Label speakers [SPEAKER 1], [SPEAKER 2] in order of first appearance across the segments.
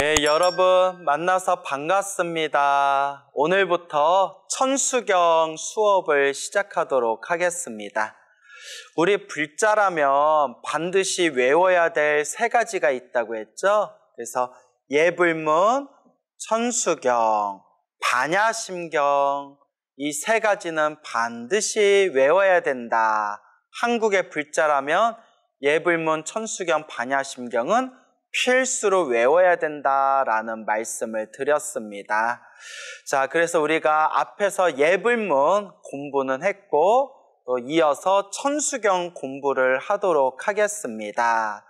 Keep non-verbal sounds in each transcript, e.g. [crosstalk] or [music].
[SPEAKER 1] 예, 여러분 만나서 반갑습니다. 오늘부터 천수경 수업을 시작하도록 하겠습니다. 우리 불자라면 반드시 외워야 될 세 가지가 있다고 했죠? 그래서 예불문, 천수경, 반야심경 이 세 가지는 반드시 외워야 된다. 한국의 불자라면 예불문, 천수경, 반야심경은 필수로 외워야 된다라는 말씀을 드렸습니다. 자, 그래서 우리가 앞에서 예불문 공부는 했고, 또 이어서 천수경 공부를 하도록 하겠습니다.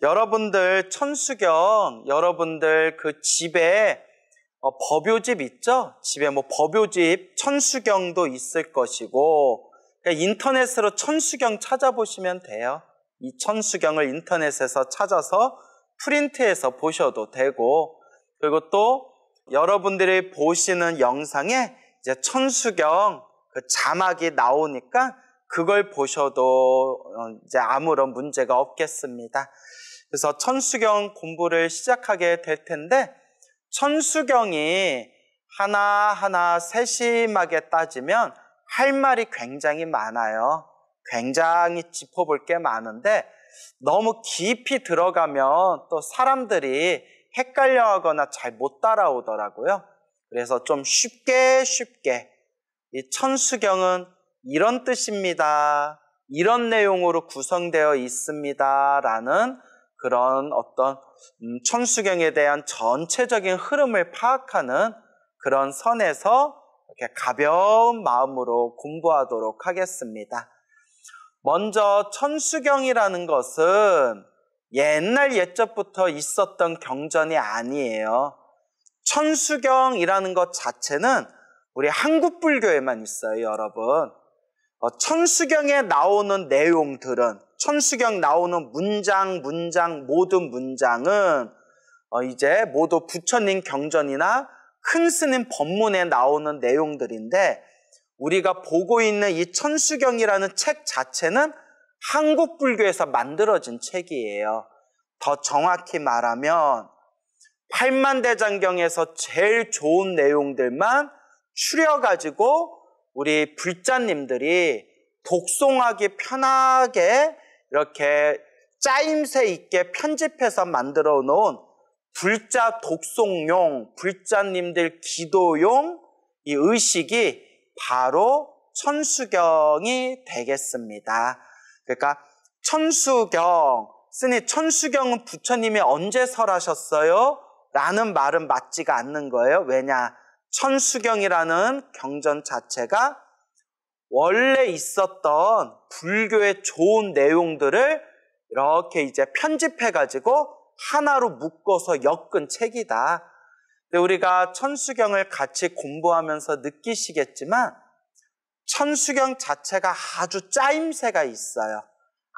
[SPEAKER 1] 여러분들 천수경, 여러분들 그 집에 어, 법요집 있죠? 집에 뭐 법요집, 천수경도 있을 것이고, 인터넷으로 천수경 찾아보시면 돼요. 이 천수경을 인터넷에서 찾아서 프린트해서 보셔도 되고 그리고 또 여러분들이 보시는 영상에 이제 천수경 그 자막이 나오니까 그걸 보셔도 어, 이제 아무런 문제가 없겠습니다. 그래서 천수경 공부를 시작하게 될 텐데 천수경이 하나하나 세심하게 따지면 할 말이 굉장히 많아요. 굉장히 짚어볼 게 많은데 너무 깊이 들어가면 또 사람들이 헷갈려 하거나 잘 못 따라오더라고요. 그래서 좀 쉽게 쉽게 이 천수경은 이런 뜻입니다. 이런 내용으로 구성되어 있습니다. 라는 그런 어떤 음, 천수경에 대한 전체적인 흐름을 파악하는 그런 선에서 이렇게 가벼운 마음으로 공부하도록 하겠습니다. 먼저 천수경이라는 것은 옛날 옛적부터 있었던 경전이 아니에요. 천수경이라는 것 자체는 우리 한국 불교에만 있어요, 여러분. 어, 천수경에 나오는 내용들은 천수경 나오는 문장, 문장, 모든 문장은 어, 이제 모두 부처님 경전이나 큰 스님 법문에 나오는 내용들인데 우리가 보고 있는 이 천수경이라는 책 자체는 한국 불교에서 만들어진 책이에요. 더 정확히 말하면 팔만대장경에서 제일 좋은 내용들만 추려가지고 우리 불자님들이 독송하기 편하게 이렇게 짜임새 있게 편집해서 만들어 놓은 불자 독송용, 불자님들 기도용 이 의식이 바로 천수경이 되겠습니다. 그러니까 천수경, 스님 천수경은 부처님이 언제 설하셨어요? 라는 말은 맞지가 않는 거예요. 왜냐? 천수경이라는 경전 자체가 원래 있었던 불교의 좋은 내용들을 이렇게 이제 편집해가지고 하나로 묶어서 엮은 책이다. 네, 우리가 천수경을 같이 공부하면서 느끼시겠지만 천수경 자체가 아주 짜임새가 있어요.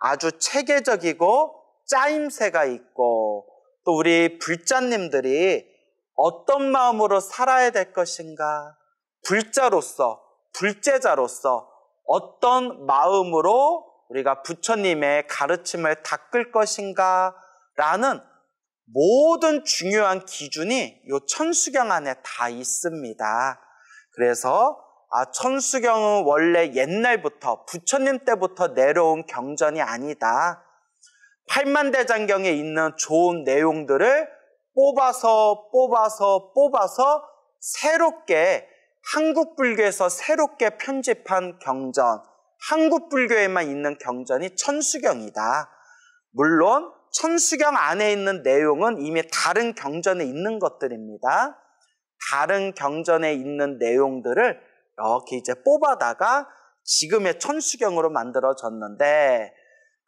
[SPEAKER 1] 아주 체계적이고 짜임새가 있고 또 우리 불자님들이 어떤 마음으로 살아야 될 것인가 불자로서 불제자로서 어떤 마음으로 우리가 부처님의 가르침을 닦을 것인가 라는 모든 중요한 기준이 이 천수경 안에 다 있습니다. 그래서 아, 천수경은 원래 옛날부터 부처님 때부터 내려온 경전이 아니다. 팔만대장경에 있는 좋은 내용들을 뽑아서 뽑아서 뽑아서 새롭게 한국 불교에서 새롭게 편집한 경전, 한국 불교에만 있는 경전이 천수경이다. 물론 천수경 안에 있는 내용은 이미 다른 경전에 있는 것들입니다. 다른 경전에 있는 내용들을 이렇게 이제 뽑아다가 지금의 천수경으로 만들어졌는데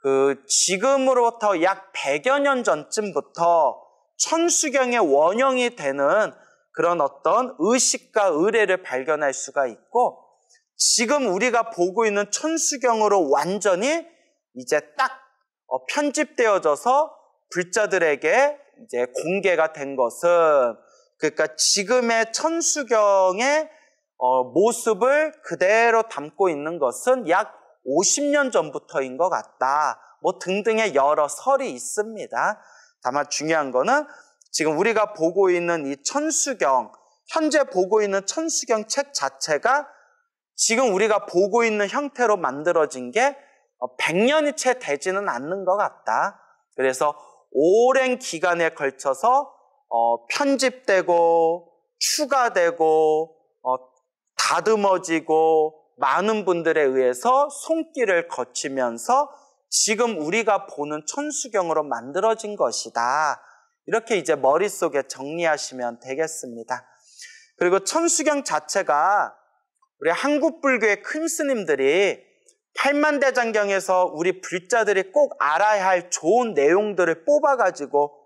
[SPEAKER 1] 그 지금으로부터 약 100여 년 전쯤부터 천수경의 원형이 되는 그런 어떤 의식과 의뢰를 발견할 수가 있고 지금 우리가 보고 있는 천수경으로 완전히 이제 딱 어, 편집되어져서 불자들에게 이제 공개가 된 것은 그러니까 지금의 천수경의 어, 모습을 그대로 담고 있는 것은 약 50년 전부터인 것 같다. 뭐 등등의 여러 설이 있습니다. 다만 중요한 거는 지금 우리가 보고 있는 이 천수경, 현재 보고 있는 천수경 책 자체가 지금 우리가 보고 있는 형태로 만들어진 게 100년이 어, 채 되지는 않는 것 같다. 그래서 오랜 기간에 걸쳐서 어, 편집되고 추가되고 어, 다듬어지고 많은 분들에 의해서 손길을 거치면서 지금 우리가 보는 천수경으로 만들어진 것이다. 이렇게 이제 머릿속에 정리하시면 되겠습니다. 그리고 천수경 자체가 우리 한국불교의 큰 스님들이 8만 대장경에서 우리 불자들이 꼭 알아야 할 좋은 내용들을 뽑아가지고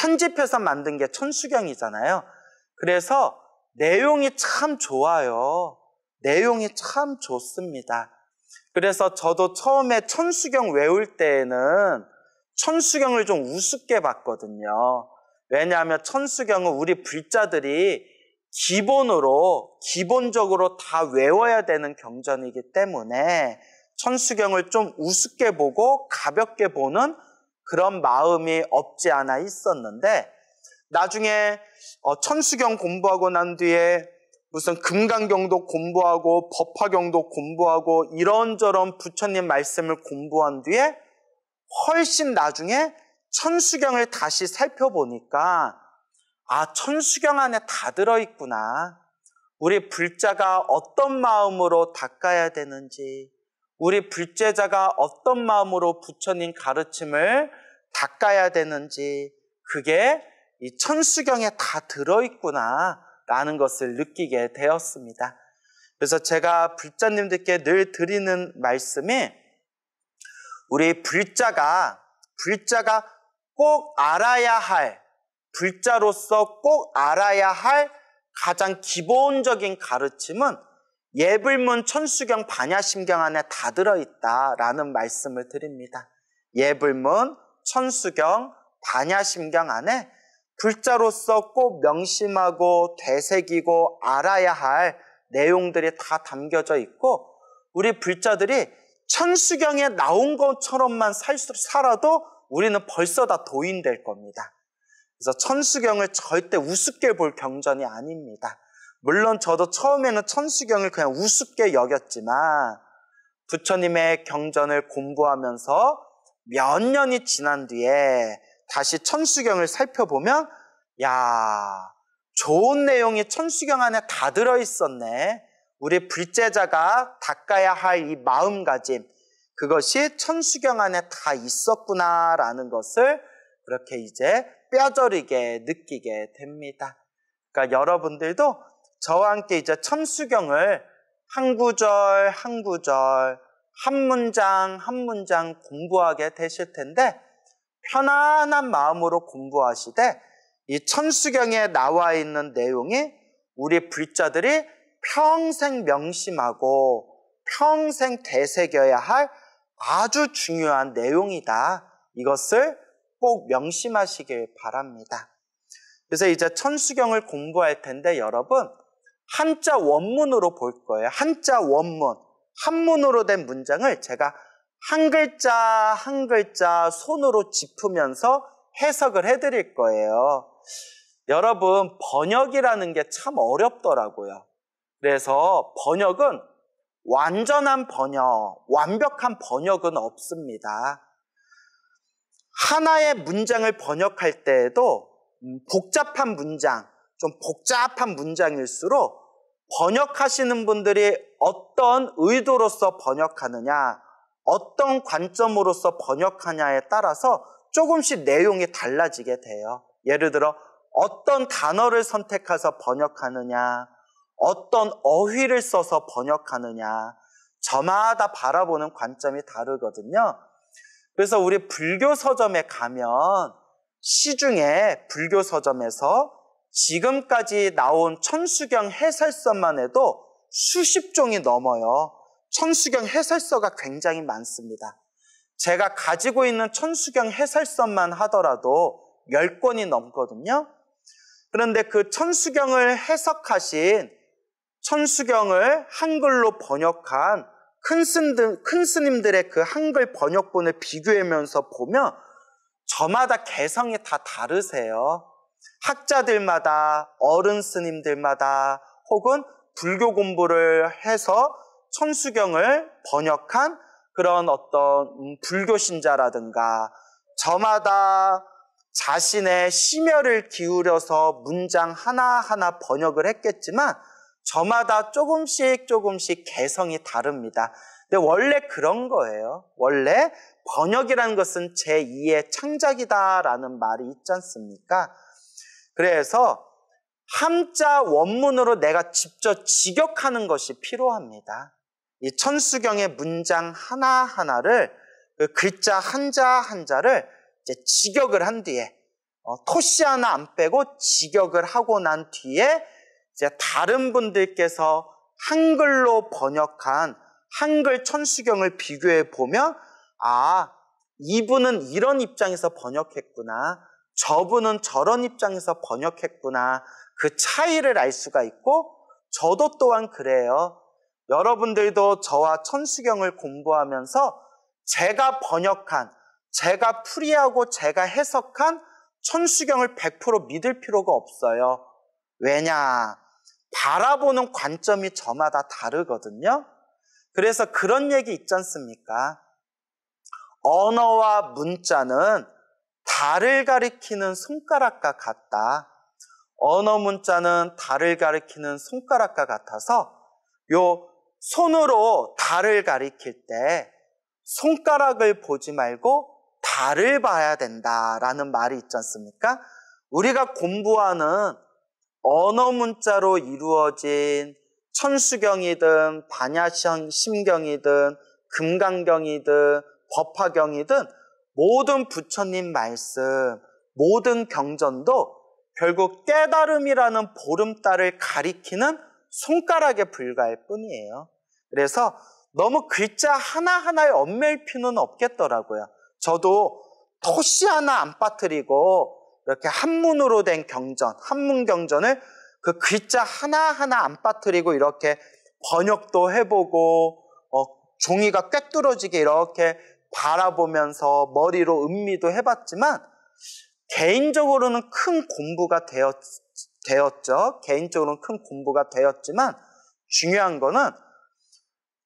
[SPEAKER 1] 편집해서 만든 게 천수경이잖아요. 그래서 내용이 참 좋아요. 내용이 참 좋습니다. 그래서 저도 처음에 천수경 외울 때에는 천수경을 좀 우습게 봤거든요. 왜냐하면 천수경은 우리 불자들이 기본으로, 기본적으로 다 외워야 되는 경전이기 때문에 천수경을 좀 우습게 보고 가볍게 보는 그런 마음이 없지 않아 있었는데 나중에 어, 천수경 공부하고 난 뒤에 무슨 금강경도 공부하고 법화경도 공부하고 이런저런 부처님 말씀을 공부한 뒤에 훨씬 나중에 천수경을 다시 살펴보니까 아 천수경 안에 다 들어있구나 우리 불자가 어떤 마음으로 닦아야 되는지 우리 불제자가 어떤 마음으로 부처님 가르침을 닦아야 되는지 그게 이 천수경에 다 들어있구나 라는 것을 느끼게 되었습니다. 그래서 제가 불자님들께 늘 드리는 말씀이 우리 불자가 불자가 꼭 알아야 할 불자로서 꼭 알아야 할 가장 기본적인 가르침은 예불문 천수경 반야심경 안에 다 들어있다라는 말씀을 드립니다. 예불문 천수경 반야심경 안에 불자로서 꼭 명심하고 되새기고 알아야 할 내용들이 다 담겨져 있고 우리 불자들이 천수경에 나온 것처럼만 살 수, 살아도 우리는 벌써 다 도인될 겁니다. 그래서 천수경을 절대 우습게 볼 경전이 아닙니다. 물론 저도 처음에는 천수경을 그냥 우습게 여겼지만 부처님의 경전을 공부하면서 몇 년이 지난 뒤에 다시 천수경을 살펴보면 야 좋은 내용이 천수경 안에 다 들어 있었네. 우리 불제자가 닦아야 할 이 마음가짐 그것이 천수경 안에 다 있었구나라는 것을 그렇게 이제 뼈저리게 느끼게 됩니다. 그러니까 여러분들도 저와 함께 이제 천수경을 한 구절 한 구절 한 문장 한 문장 공부하게 되실 텐데 편안한 마음으로 공부하시되 이 천수경에 나와 있는 내용이 우리 불자들이 평생 명심하고 평생 되새겨야 할 아주 중요한 내용이다. 이것을 꼭 명심하시길 바랍니다. 그래서 이제 천수경을 공부할 텐데 여러분 한자 원문으로 볼 거예요. 한자 원문. 한문으로 된 문장을 제가 한 글자 한 글자 손으로 짚으면서 해석을 해드릴 거예요. 여러분, 번역이라는 게 참 어렵더라고요. 그래서 번역은 완전한 번역, 완벽한 번역은 없습니다. 하나의 문장을 번역할 때에도 음, 복잡한 문장, 좀 복잡한 문장일수록 번역하시는 분들이 어떤 의도로서 번역하느냐, 어떤 관점으로서 번역하냐에 따라서 조금씩 내용이 달라지게 돼요. 예를 들어 어떤 단어를 선택해서 번역하느냐, 어떤 어휘를 써서 번역하느냐, 저마다 바라보는 관점이 다르거든요. 그래서 우리 불교 서점에 가면 시중에 불교 서점에서 지금까지 나온 천수경 해설서만 해도 수십 종이 넘어요. 천수경 해설서가 굉장히 많습니다. 제가 가지고 있는 천수경 해설서만 하더라도 10권이 넘거든요. 그런데 그 천수경을 해석하신 천수경을 한글로 번역한 큰, 스님, 큰 스님들의 그 한글 번역본을 비교하면서 보면 저마다 개성이 다 다르세요. 학자들마다 어른 스님들마다 혹은 불교 공부를 해서 천수경을 번역한 그런 어떤 음, 불교 신자라든가 저마다 자신의 심혈을 기울여서 문장 하나하나 번역을 했겠지만 저마다 조금씩 조금씩 개성이 다릅니다. 근데 원래 그런 거예요. 원래 번역이라는 것은 제2의 창작이다라는 말이 있지 않습니까? 그래서 함자 원문으로 내가 직접 직역하는 것이 필요합니다. 이 천수경의 문장 하나하나를 그 글자 한자 한자를 이제 직역을 한 뒤에 어, 토시 하나 안 빼고 직역을 하고 난 뒤에 이제 다른 분들께서 한글로 번역한 한글 천수경을 비교해 보면 아 이분은 이런 입장에서 번역했구나 저분은 저런 입장에서 번역했구나. 그 차이를 알 수가 있고, 저도 또한 그래요. 여러분들도 저와 천수경을 공부하면서 제가 번역한, 제가 풀이하고 제가 해석한 천수경을 100% 믿을 필요가 없어요. 왜냐? 바라보는 관점이 저마다 다르거든요. 그래서 그런 얘기 있지 않습니까? 언어와 문자는 달을 가리키는 손가락과 같다. 언어 문자는 달을 가리키는 손가락과 같아서 요 손으로 달을 가리킬 때 손가락을 보지 말고 달을 봐야 된다라는 말이 있지 않습니까? 우리가 공부하는 언어 문자로 이루어진 천수경이든 반야심경이든 금강경이든 법화경이든 모든 부처님 말씀, 모든 경전도 결국 깨달음이라는 보름달을 가리키는 손가락에 불과할 뿐이에요. 그래서 너무 글자 하나하나에 얽매 필요는 없겠더라고요. 저도 토시 하나 안 빠뜨리고 이렇게 한문으로 된 경전, 한문 경전을 그 글자 하나하나 안 빠뜨리고 이렇게 번역도 해보고 어, 종이가 꿰뚫어지게 이렇게 바라보면서 머리로 음미도 해봤지만 개인적으로는 큰 공부가 되었, 되었죠. 개인적으로는 큰 공부가 되었지만 중요한 거는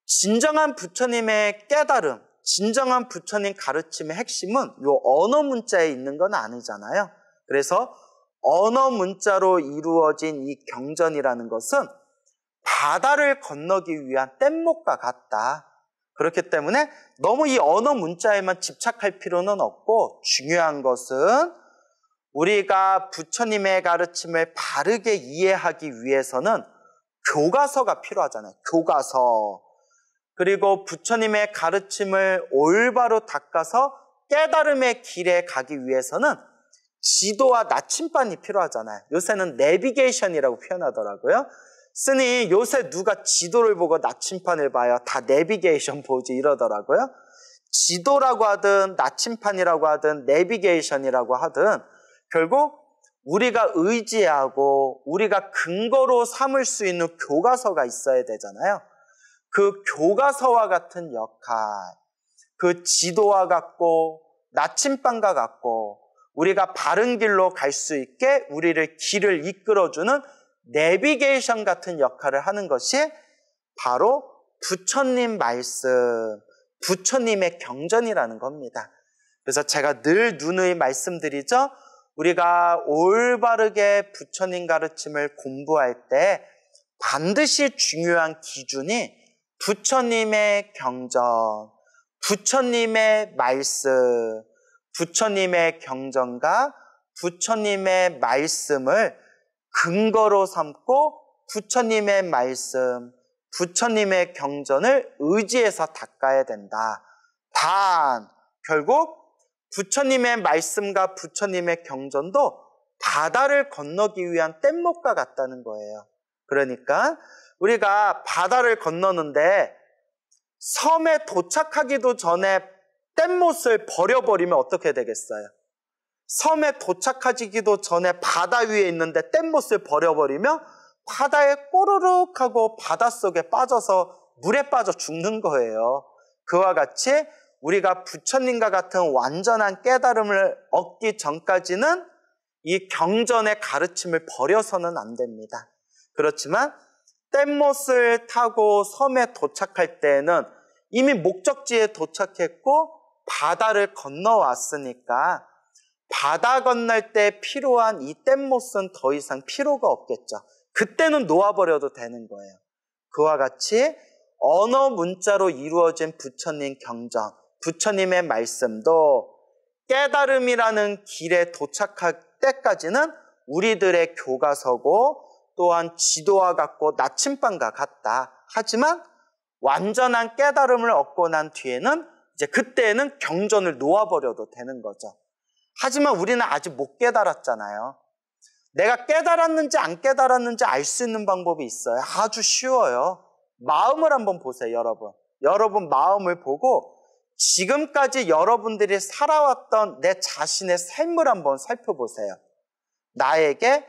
[SPEAKER 1] 진정한 부처님의 깨달음, 진정한 부처님 가르침의 핵심은 요 언어 문자에 있는 건 아니잖아요. 그래서 언어 문자로 이루어진 이 경전이라는 것은 바다를 건너기 위한 뗏목과 같다. 그렇기 때문에 너무 이 언어 문자에만 집착할 필요는 없고 중요한 것은 우리가 부처님의 가르침을 바르게 이해하기 위해서는 교과서가 필요하잖아요. 교과서. 그리고 부처님의 가르침을 올바로 닦아서 깨달음의 길에 가기 위해서는 지도와 나침반이 필요하잖아요. 요새는 내비게이션이라고 표현하더라고요. 쓰니 요새 누가 지도를 보고 나침판을 봐요. 다 내비게이션 보지 이러더라고요. 지도라고 하든 나침판이라고 하든 내비게이션이라고 하든 결국 우리가 의지하고 우리가 근거로 삼을 수 있는 교과서가 있어야 되잖아요. 그 교과서와 같은 역할, 그 지도와 같고 나침반과 같고 우리가 바른 길로 갈 수 있게 우리를 길을 이끌어주는 내비게이션 같은 역할을 하는 것이 바로 부처님 말씀, 부처님의 경전이라는 겁니다. 그래서 제가 늘 누누이 말씀드리죠. 우리가 올바르게 부처님 가르침을 공부할 때 반드시 중요한 기준이 부처님의 경전, 부처님의 말씀, 부처님의 경전과 부처님의 말씀을 근거로 삼고 부처님의 말씀, 부처님의 경전을 의지해서 닦아야 된다. 단, 결국 부처님의 말씀과 부처님의 경전도 바다를 건너기 위한 뗏목과 같다는 거예요. 그러니까 우리가 바다를 건너는데 섬에 도착하기도 전에 뗏못을 버려버리면 어떻게 되겠어요? 섬에 도착하기도 전에 바다 위에 있는데 뗏못을 버려버리며 바다에 꼬르륵 하고 바닷속에 빠져서 물에 빠져 죽는 거예요. 그와 같이 우리가 부처님과 같은 완전한 깨달음을 얻기 전까지는 이 경전의 가르침을 버려서는 안 됩니다. 그렇지만 뗏못을 타고 섬에 도착할 때에는 이미 목적지에 도착했고 바다를 건너왔으니까 바다 건널 때 필요한 이 뗏못은 더 이상 필요가 없겠죠. 그때는 놓아버려도 되는 거예요. 그와 같이 언어 문자로 이루어진 부처님 경전, 부처님의 말씀도 깨달음이라는 길에 도착할 때까지는 우리들의 교과서고 또한 지도와 같고 나침반과 같다. 하지만 완전한 깨달음을 얻고 난 뒤에는 이제 그때에는 경전을 놓아버려도 되는 거죠. 하지만 우리는 아직 못 깨달았잖아요. 내가 깨달았는지 안 깨달았는지 알 수 있는 방법이 있어요. 아주 쉬워요. 마음을 한번 보세요, 여러분. 여러분 마음을 보고 지금까지 여러분들이 살아왔던 내 자신의 삶을 한번 살펴보세요. 나에게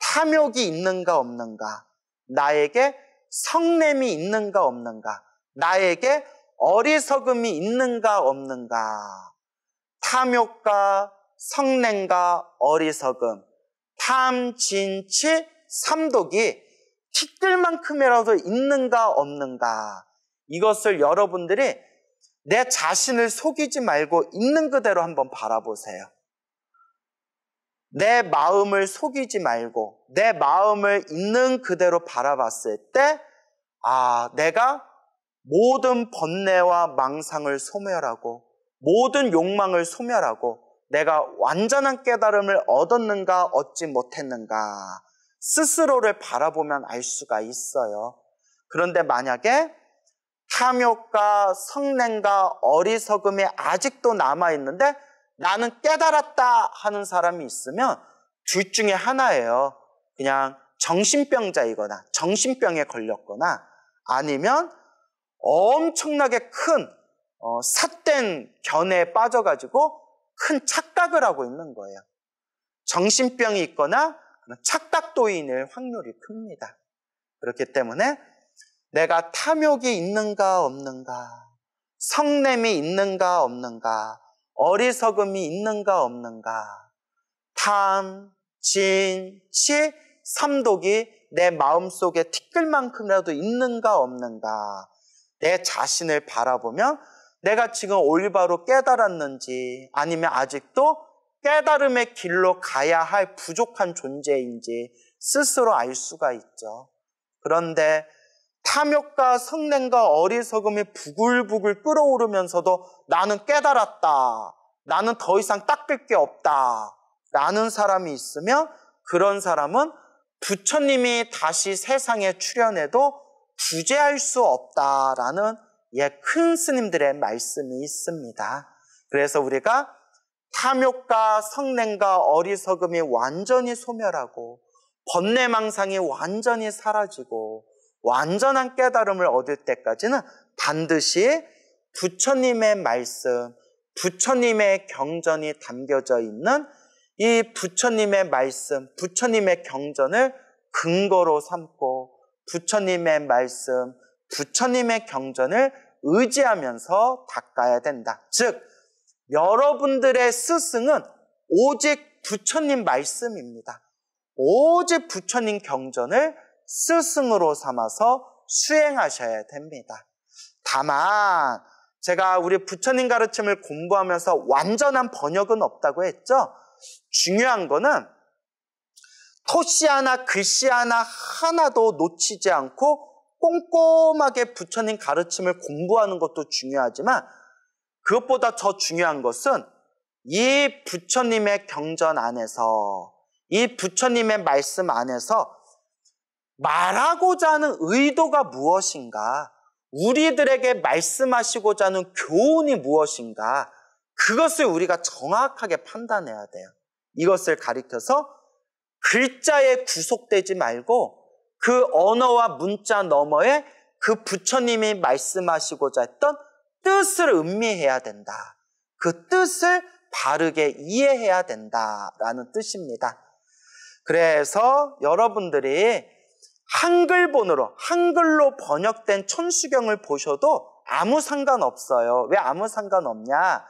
[SPEAKER 1] 탐욕이 있는가 없는가? 나에게 성냄이 있는가 없는가? 나에게 어리석음이 있는가 없는가? 탐욕과 성냉과 어리석음, 탐진치, 삼독이 티끌만큼이라도 있는가 없는가 이것을 여러분들이 내 자신을 속이지 말고 있는 그대로 한번 바라보세요. 내 마음을 속이지 말고 내 마음을 있는 그대로 바라봤을 때, 아, 내가 모든 번뇌와 망상을 소멸하고 모든 욕망을 소멸하고 내가 완전한 깨달음을 얻었는가 얻지 못했는가 스스로를 바라보면 알 수가 있어요. 그런데 만약에 탐욕과 성냄과 어리석음이 아직도 남아있는데 나는 깨달았다 하는 사람이 있으면 둘 중에 하나예요. 그냥 정신병자이거나 정신병에 걸렸거나 아니면 엄청나게 큰 어, 삿된 견해에 빠져가지고 큰 착각을 하고 있는 거예요. 정신병이 있거나 착각도인일 확률이 큽니다. 그렇기 때문에 내가 탐욕이 있는가 없는가, 성냄이 있는가 없는가, 어리석음이 있는가 없는가, 탐, 진, 치, 삼독이 내 마음속에 티끌만큼이라도 있는가 없는가, 내 자신을 바라보면 내가 지금 올바로 깨달았는지 아니면 아직도 깨달음의 길로 가야 할 부족한 존재인지 스스로 알 수가 있죠. 그런데 탐욕과 성냄과 어리석음이 부글부글 끓어오르면서도 나는 깨달았다. 나는 더 이상 닦을 게 없다. 라는 사람이 있으면 그런 사람은 부처님이 다시 세상에 출현해도 부재할 수 없다라는 예, 큰 스님들의 말씀이 있습니다. 그래서 우리가 탐욕과 성냉과 어리석음이 완전히 소멸하고 번뇌망상이 완전히 사라지고 완전한 깨달음을 얻을 때까지는 반드시 부처님의 말씀, 부처님의 경전이 담겨져 있는 이 부처님의 말씀, 부처님의 경전을 근거로 삼고 부처님의 말씀, 부처님의 경전을 의지하면서 닦아야 된다. 즉, 여러분들의 스승은 오직 부처님 말씀입니다. 오직 부처님 경전을 스승으로 삼아서 수행하셔야 됩니다. 다만, 제가 우리 부처님 가르침을 공부하면서 완전한 번역은 없다고 했죠? 중요한 거는 토시 하나, 글씨 하나, 하나도 놓치지 않고 꼼꼼하게 부처님 가르침을 공부하는 것도 중요하지만 그것보다 더 중요한 것은 이 부처님의 경전 안에서 이 부처님의 말씀 안에서 말하고자 하는 의도가 무엇인가? 우리들에게 말씀하시고자 하는 교훈이 무엇인가? 그것을 우리가 정확하게 판단해야 돼요. 이것을 가리켜서 글자에 구속되지 말고 그 언어와 문자 너머에 그 부처님이 말씀하시고자 했던 뜻을 음미해야 된다. 그 뜻을 바르게 이해해야 된다라는 뜻입니다. 그래서 여러분들이 한글본으로 한글로 번역된 천수경을 보셔도 아무 상관없어요. 왜 아무 상관없냐?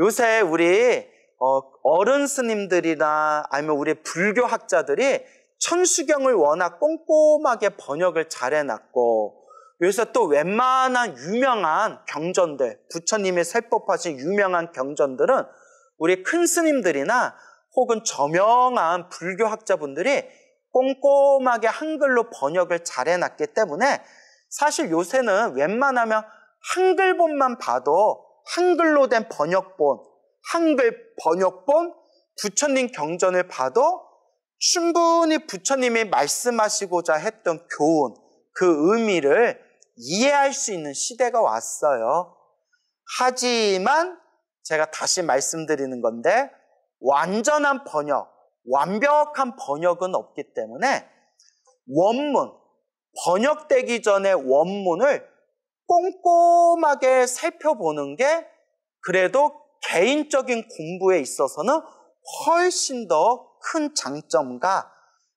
[SPEAKER 1] 요새 우리 어, 어른 스님들이나 아니면 우리 불교 학자들이 천수경을 워낙 꼼꼼하게 번역을 잘 해놨고 여기서 또 웬만한 유명한 경전들, 부처님이 세법하신 유명한 경전들은 우리 큰 스님들이나 혹은 저명한 불교 학자분들이 꼼꼼하게 한글로 번역을 잘 해놨기 때문에 사실 요새는 웬만하면 한글본만 봐도 한글로 된 번역본, 한글 번역본, 부처님 경전을 봐도 충분히 부처님이 말씀하시고자 했던 교훈, 그 의미를 이해할 수 있는 시대가 왔어요. 하지만 제가 다시 말씀드리는 건데, 완전한 번역, 완벽한 번역은 없기 때문에 원문, 번역되기 전에 원문을 꼼꼼하게 살펴보는 게 그래도 개인적인 공부에 있어서는 훨씬 더큰 장점과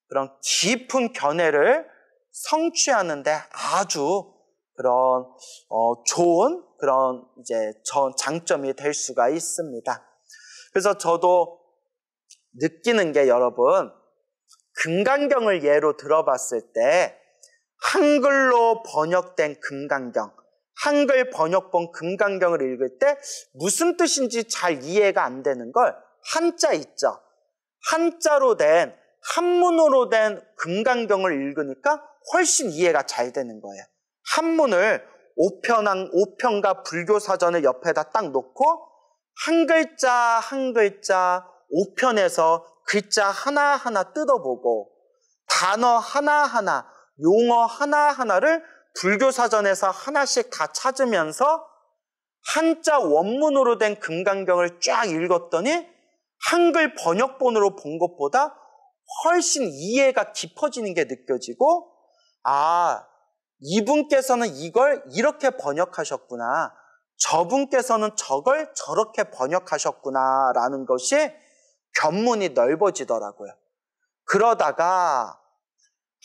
[SPEAKER 1] 그런 깊은 견해를 성취하는데 아주 그런 어, 좋은 그런 이제 장점이 될 수가 있습니다. 그래서 저도 느끼는 게 여러분 금강경을 예로 들어봤을 때 한글로 번역된 금강경 한글 번역본 금강경을 읽을 때 무슨 뜻인지 잘 이해가 안 되는 걸 한자 있죠. 한자로 된 한문으로 된 금강경을 읽으니까 훨씬 이해가 잘 되는 거예요. 한문을 오편한 오편과 불교 사전을 옆에다 딱 놓고 한 글자 한 글자 오편에서 글자 하나하나 뜯어보고 단어 하나하나 용어 하나하나를 불교 사전에서 하나씩 다 찾으면서 한자 원문으로 된 금강경을 쫙 읽었더니 한글 번역본으로 본 것보다 훨씬 이해가 깊어지는 게 느껴지고, 아, 이분께서는 이걸 이렇게 번역하셨구나. 저분께서는 저걸 저렇게 번역하셨구나. 라는 것이 견문이 넓어지더라고요. 그러다가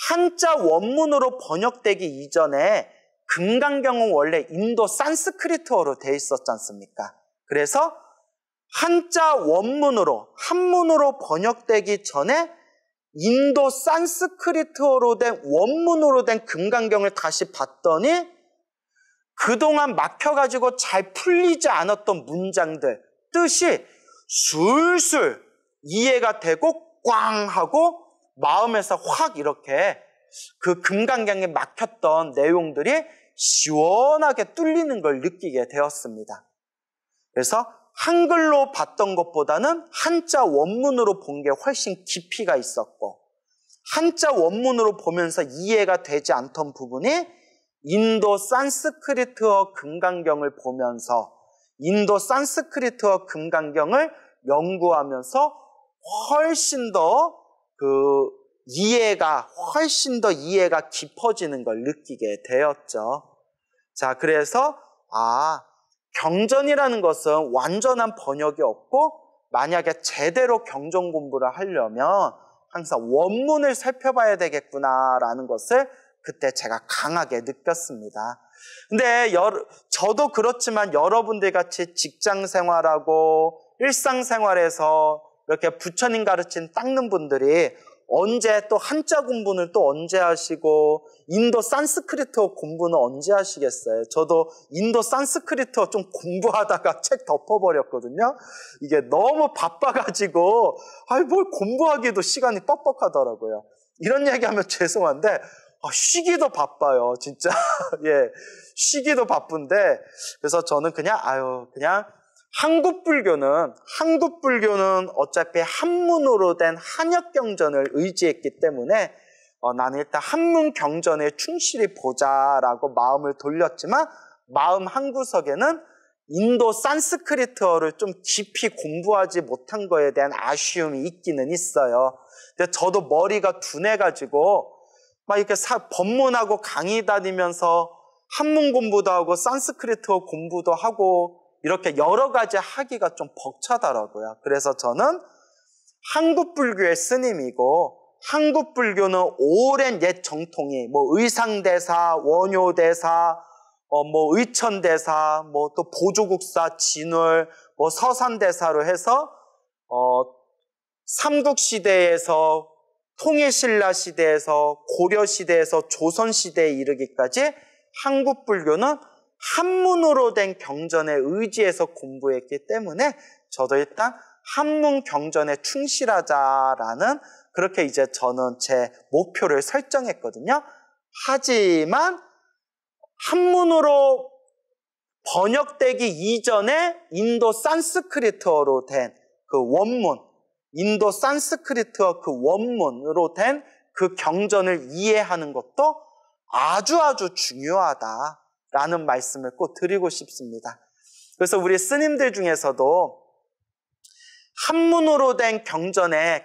[SPEAKER 1] 한자 원문으로 번역되기 이전에 금강경은 원래 인도 산스크리트어로 돼 있었지 않습니까? 그래서 한자 원문으로 한문으로 번역되기 전에 인도 산스크리트어로 된 원문으로 된 금강경을 다시 봤더니 그동안 막혀가지고 잘 풀리지 않았던 문장들, 뜻이 술술 이해가 되고 꽝 하고 마음에서 확 이렇게 그 금강경에 막혔던 내용들이 시원하게 뚫리는 걸 느끼게 되었습니다. 그래서 한글로 봤던 것보다는 한자 원문으로 본 게 훨씬 깊이가 있었고 한자 원문으로 보면서 이해가 되지 않던 부분이 인도 산스크리트어 금강경을 보면서 인도 산스크리트어 금강경을 연구하면서 훨씬 더 그 이해가 훨씬 더 이해가 깊어지는 걸 느끼게 되었죠. 자, 그래서 아, 경전이라는 것은 완전한 번역이 없고 만약에 제대로 경전 공부를 하려면 항상 원문을 살펴봐야 되겠구나라는 것을 그때 제가 강하게 느꼈습니다. 근데 저도 그렇지만 여러분들 같이 직장 생활하고 일상 생활에서 이렇게 부처님 가르친 닦는 분들이 언제 또 한자 공부는 또 언제 하시고 인도 산스크리트어 공부는 언제 하시겠어요? 저도 인도 산스크리트어 좀 공부하다가 [laughs] 책 덮어버렸거든요. 이게 너무 바빠가지고 아이 뭘 공부하기도 시간이 뻑뻑하더라고요. 이런 얘기하면 죄송한데 아, 쉬기도 바빠요, 진짜. [laughs] 예, 쉬기도 바쁜데 그래서 저는 그냥 아유 그냥 한국 불교는 한국 불교는 어차피 한문으로 된 한역 경전을 의지했기 때문에 어, 나는 일단 한문 경전에 충실히 보자라고 마음을 돌렸지만 마음 한 구석에는 인도 산스크리트어를 좀 깊이 공부하지 못한 거에 대한 아쉬움이 있기는 있어요. 근데 저도 머리가 둔해가지고 막 이렇게 사, 법문하고 강의 다니면서 한문 공부도 하고 산스크리트어 공부도 하고 이렇게 여러 가지 하기가 좀 벅차더라고요. 그래서 저는 한국불교의 스님이고 한국불교는 오랜 옛 정통이 뭐 의상대사, 원효대사, 어, 뭐 의천대사, 뭐 또 보조국사, 진월, 뭐 서산대사로 해서 어, 삼국시대에서 통일신라 시대에서 고려 시대에서 조선 시대에 이르기까지 한국 불교는 한문으로 된 경전에 의지해서 공부했기 때문에 저도 일단 한문 경전에 충실하자라는 그렇게 이제 저는 제 목표를 설정했거든요. 하지만 한문으로 번역되기 이전에 인도 산스크리트어로 된 그 원문, 인도 산스크리트어 그 원문으로 된 그 경전을 이해하는 것도 아주 아주 중요하다. 라는 말씀을 꼭 드리고 싶습니다. 그래서 우리 스님들 중에서도 한문으로 된 경전에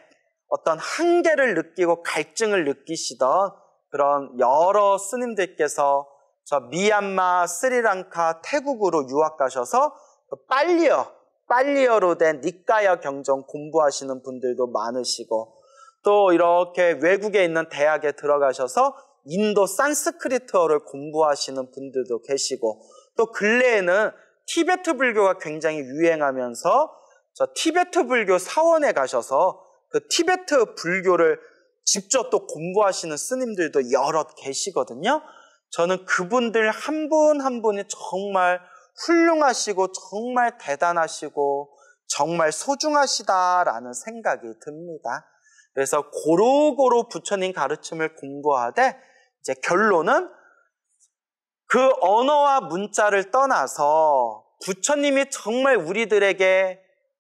[SPEAKER 1] 어떤 한계를 느끼고 갈증을 느끼시던 그런 여러 스님들께서 저 미얀마, 스리랑카, 태국으로 유학 가셔서 그 빨리어, 빨리어로 된 니까야 경전 공부하시는 분들도 많으시고 또 이렇게 외국에 있는 대학에 들어가셔서 인도 산스크리트어를 공부하시는 분들도 계시고 또 근래에는 티베트 불교가 굉장히 유행하면서 저 티베트 불교 사원에 가셔서 그 티베트 불교를 직접 또 공부하시는 스님들도 여럿 계시거든요. 저는 그분들 한 분한 한 분이 정말 훌륭하시고 정말 대단하시고 정말 소중하시다라는 생각이 듭니다. 그래서 고루고루 부처님 가르침을 공부하되 이제 결론은 그 언어와 문자를 떠나서 부처님이 정말 우리들에게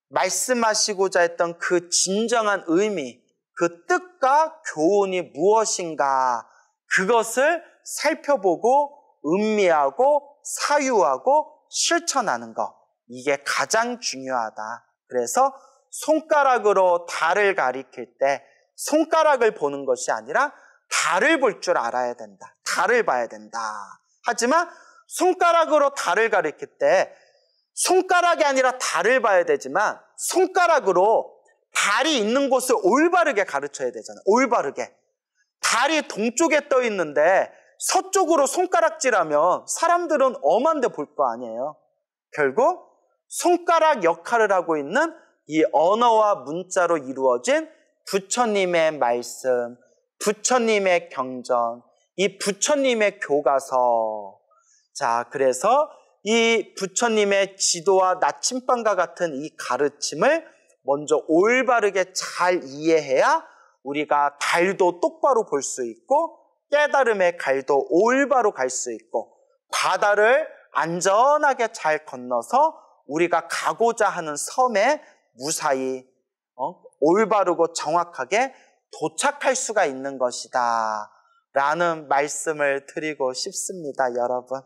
[SPEAKER 1] 말씀하시고자 했던 그 진정한 의미, 그 뜻과 교훈이 무엇인가, 그것을 살펴보고 음미하고 사유하고 실천하는 것. 이게 가장 중요하다. 그래서 손가락으로 달을 가리킬 때 손가락을 보는 것이 아니라 달을 볼 줄 알아야 된다. 달을 봐야 된다. 하지만 손가락으로 달을 가리킬 때 손가락이 아니라 달을 봐야 되지만 손가락으로 달이 있는 곳을 올바르게 가르쳐야 되잖아요. 올바르게. 달이 동쪽에 떠 있는데 서쪽으로 손가락질하면 사람들은 엄한데 볼 거 아니에요. 결국 손가락 역할을 하고 있는 이 언어와 문자로 이루어진 부처님의 말씀, 부처님의 경전, 이 부처님의 교과서. 자, 그래서 이 부처님의 지도와 나침반과 같은 이 가르침을 먼저 올바르게 잘 이해해야 우리가 달도 똑바로 볼 수 있고 깨달음의 갈도 올바로 갈 수 있고 바다를 안전하게 잘 건너서 우리가 가고자 하는 섬에 무사히 어? 올바르고 정확하게 도착할 수가 있는 것이다. 라는 말씀을 드리고 싶습니다, 여러분.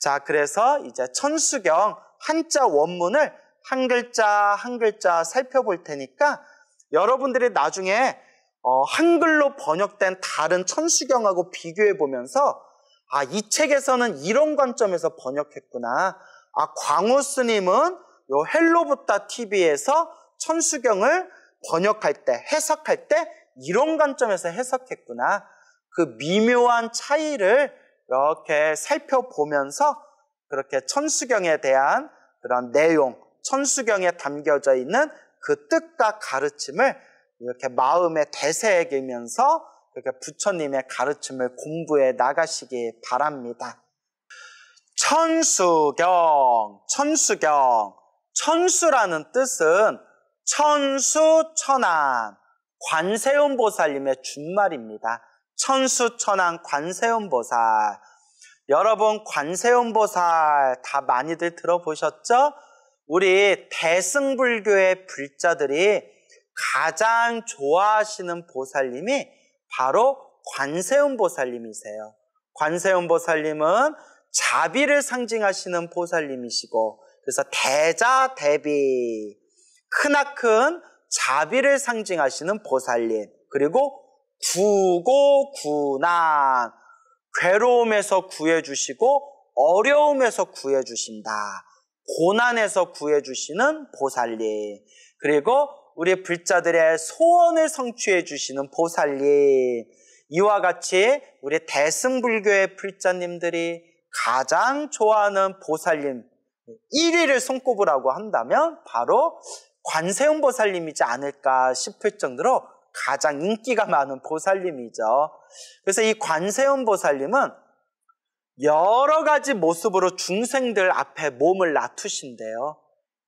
[SPEAKER 1] 자, 그래서 이제 천수경 한자 원문을 한 글자 한 글자 살펴볼 테니까 여러분들이 나중에 어, 한글로 번역된 다른 천수경하고 비교해 보면서 아, 이 책에서는 이런 관점에서 번역했구나. 아, 광호 스님은 요헬로부터 TV에서 천수경을 번역할 때, 해석할 때 이런 관점에서 해석했구나. 그 미묘한 차이를 이렇게 살펴보면서 그렇게 천수경에 대한 그런 내용, 천수경에 담겨져 있는 그 뜻과 가르침을 이렇게 마음에 되새기면서 그렇게 부처님의 가르침을 공부해 나가시기 바랍니다. 천수경, 천수경, 천수라는 뜻은 천수천안, 관세음 보살님의 준말입니다. 천수천왕 관세음 보살. 여러분 관세음 보살 다 많이들 들어보셨죠? 우리 대승불교의 불자들이 가장 좋아하시는 보살님이 바로 관세음 보살님이세요. 관세음 보살님은 자비를 상징하시는 보살님이시고 그래서 대자 대비 크나큰 자비를 상징하시는 보살님, 그리고 구고 구난, 괴로움에서 구해주시고 어려움에서 구해주신다. 고난에서 구해주시는 보살님, 그리고 우리 불자들의 소원을 성취해주시는 보살님, 이와 같이 우리 대승불교의 불자님들이 가장 좋아하는 보살님 1위를 손꼽으라고 한다면 바로 관세음 보살님이지 않을까 싶을 정도로 가장 인기가 많은 보살님이죠. 그래서 이 관세음 보살님은 여러 가지 모습으로 중생들 앞에 몸을 놔추신대요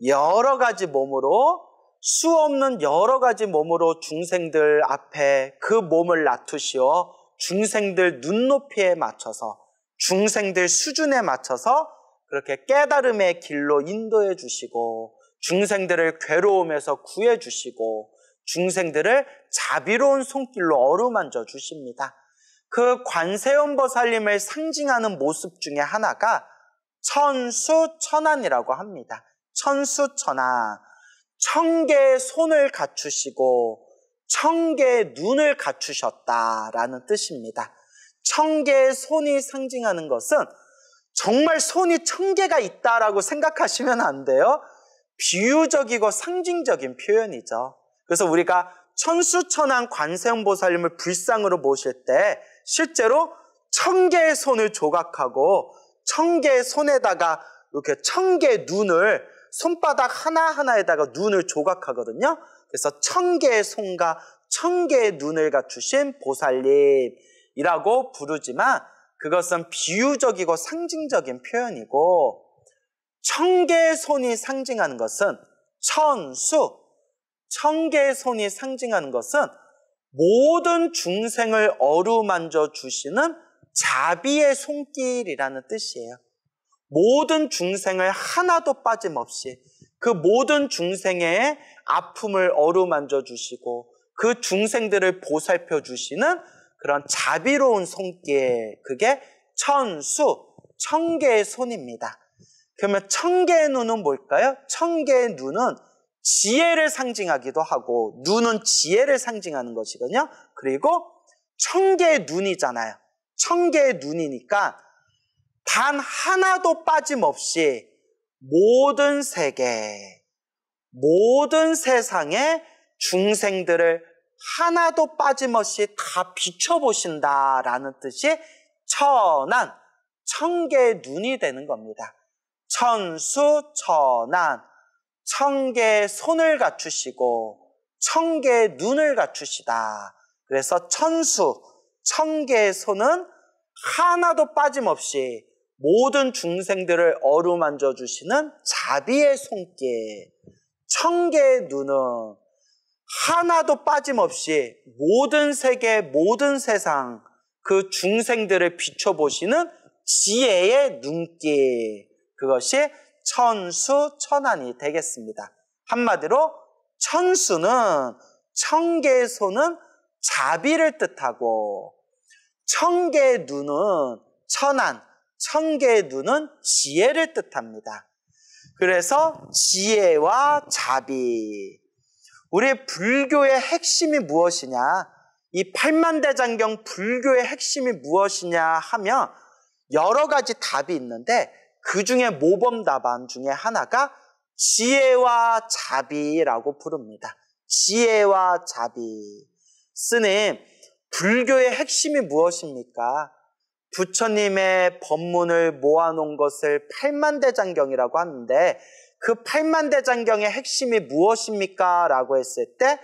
[SPEAKER 1] 여러 가지 몸으로 수 없는 여러 가지 몸으로 중생들 앞에 그 몸을 놔추시어 중생들 눈높이에 맞춰서 중생들 수준에 맞춰서 그렇게 깨달음의 길로 인도해 주시고 중생들을 괴로움에서 구해 주시고 중생들을 자비로운 손길로 어루만져 주십니다. 그 관세음보살님을 상징하는 모습 중에 하나가 천수천안이라고 합니다. 천수천안. 천 개의 손을 갖추시고 천 개의 눈을 갖추셨다라는 뜻입니다. 천 개의 손이 상징하는 것은 정말 손이 천 개가 있다라고 생각하시면 안 돼요. 비유적이고 상징적인 표현이죠. 그래서 우리가 천수천왕 관세음보살님을 불상으로 모실 때 실제로 천 개의 손을 조각하고 천 개의 손에다가 이렇게 천 개의 눈을 손바닥 하나하나에다가 눈을 조각하거든요. 그래서 천 개의 손과 천 개의 눈을 갖추신 보살님이라고 부르지만 그것은 비유적이고 상징적인 표현이고 천 개의 손이 상징하는 것은 천수, 천 개의 손이 상징하는 것은 모든 중생을 어루만져 주시는 자비의 손길이라는 뜻이에요. 모든 중생을 하나도 빠짐없이 그 모든 중생의 아픔을 어루만져 주시고 그 중생들을 보살펴 주시는 그런 자비로운 손길, 그게 천수, 천 개의 손입니다. 그러면 청개의 눈은 뭘까요? 청개의 눈은 지혜를 상징하기도 하고 눈은 지혜를 상징하는 것이거든요. 그리고 청개의 눈이잖아요. 청개의 눈이니까 단 하나도 빠짐없이 모든 세계, 모든 세상의 중생들을 하나도 빠짐없이 다 비춰보신다라는 뜻이 천한, 청개의 눈이 되는 겁니다. 천수천안 천개의 손을 갖추시고 천개의 눈을 갖추시다. 그래서 천수 천개의 손은 하나도 빠짐없이 모든 중생들을 어루만져 주시는 자비의 손길. 천개의 눈은 하나도 빠짐없이 모든 세계, 모든 세상, 그 중생들을 비춰보시는 지혜의 눈길. 그것이 천수 천안이 되겠습니다. 한마디로 천수는 천개의 손은 자비를 뜻하고 천개의 눈은 천안, 천개의 눈은 지혜를 뜻합니다. 그래서 지혜와 자비. 우리 불교의 핵심이 무엇이냐? 이 팔만대장경 불교의 핵심이 무엇이냐 하면 여러 가지 답이 있는데 그 중에 모범답안 중에 하나가 지혜와 자비라고 부릅니다. 지혜와 자비. 스님, 불교의 핵심이 무엇입니까? 부처님의 법문을 모아놓은 것을 팔만대장경이라고 하는데 그 팔만대장경의 핵심이 무엇입니까? 라고 했을 때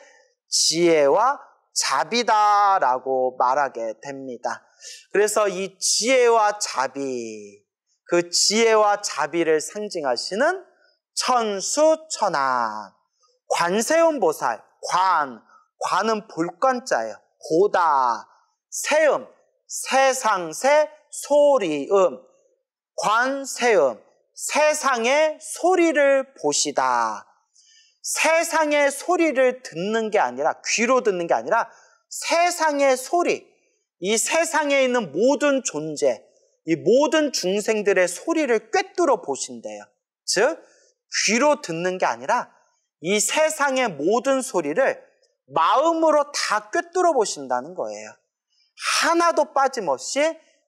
[SPEAKER 1] 지혜와 자비다라고 말하게 됩니다. 그래서 이 지혜와 자비, 그 지혜와 자비를 상징하시는 천수천안. 관세음보살, 관, 관은 볼관자예요. 보다, 세음, 세상세, 소리음, 관세음, 세상의 소리를 보시다. 세상의 소리를 듣는 게 아니라, 귀로 듣는 게 아니라, 세상의 소리, 이 세상에 있는 모든 존재, 이 모든 중생들의 소리를 꿰뚫어 보신대요. 즉, 귀로 듣는 게 아니라 이 세상의 모든 소리를 마음으로 다 꿰뚫어 보신다는 거예요. 하나도 빠짐없이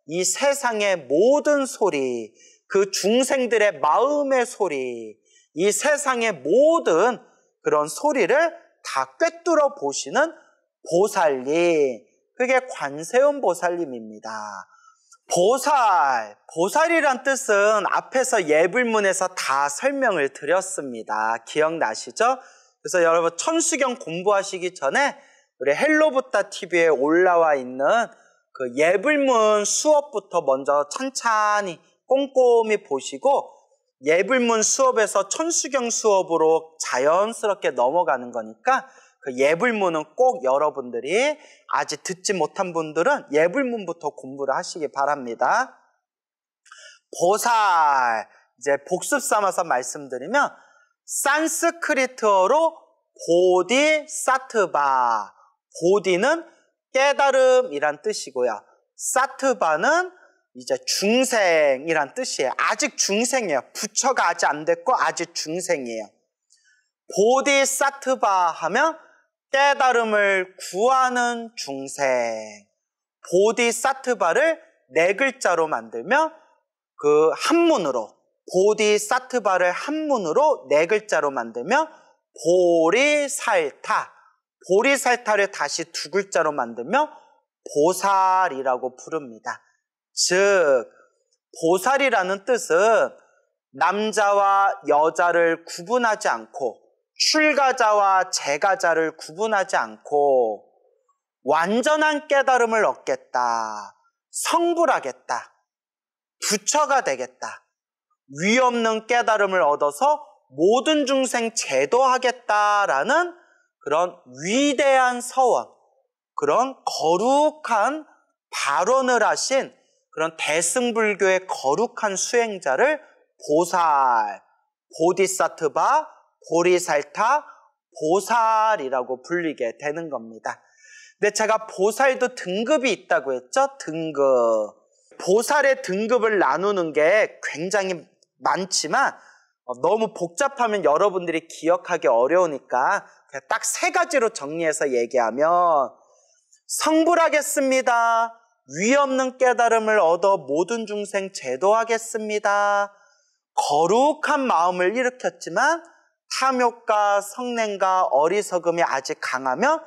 [SPEAKER 1] 이 세상의 모든 소리, 그 중생들의 마음의 소리, 이 세상의 모든 그런 소리를 다 꿰뚫어 보시는 보살님. 그게 관세음 보살님입니다. 보살, 보살이란 뜻은 앞에서 예불문에서 다 설명을 드렸습니다. 기억나시죠? 그래서 여러분 천수경 공부하시기 전에 우리 헬로부터 TV에 올라와 있는 그 예불문 수업부터 먼저 천천히 꼼꼼히 보시고 예불문 수업에서 천수경 수업으로 자연스럽게 넘어가는 거니까 그 예불문은 꼭 여러분들이 아직 듣지 못한 분들은 예불문부터 공부를 하시기 바랍니다. 보살 이제 복습 삼아서 말씀드리면 산스크리트어로 보디 사트바 보디는 깨달음이란 뜻이고요. 사트바는 이제 중생이란 뜻이에요. 아직 중생이에요. 부처가 아직 안 됐고 아직 중생이에요. 보디사트바 하면 깨달음을 구하는 중생, 보디사트바를 네 글자로 만들면그 한문으로, 보디사트바를 한문으로 네 글자로 만들면 보리살타, 보리살타를 다시 두 글자로 만들면 보살이라고 부릅니다. 즉, 보살이라는 뜻은 남자와 여자를 구분하지 않고 출가자와 재가자를 구분하지 않고 완전한 깨달음을 얻겠다. 성불하겠다. 부처가 되겠다. 위없는 깨달음을 얻어서 모든 중생 제도하겠다라는 그런 위대한 서원, 그런 거룩한 발언을 하신 그런 대승불교의 거룩한 수행자를 보살, 보디사트바, 보리살타 보살이라고 불리게 되는 겁니다. 근데 제가 보살도 등급이 있다고 했죠? 등급. 보살의 등급을 나누는 게 굉장히 많지만 어, 너무 복잡하면 여러분들이 기억하기 어려우니까 딱 세 가지로 정리해서 얘기하면 성불하겠습니다. 위 없는 깨달음을 얻어 모든 중생 제도하겠습니다. 거룩한 마음을 일으켰지만 탐욕과 성냄과 어리석음이 아직 강하면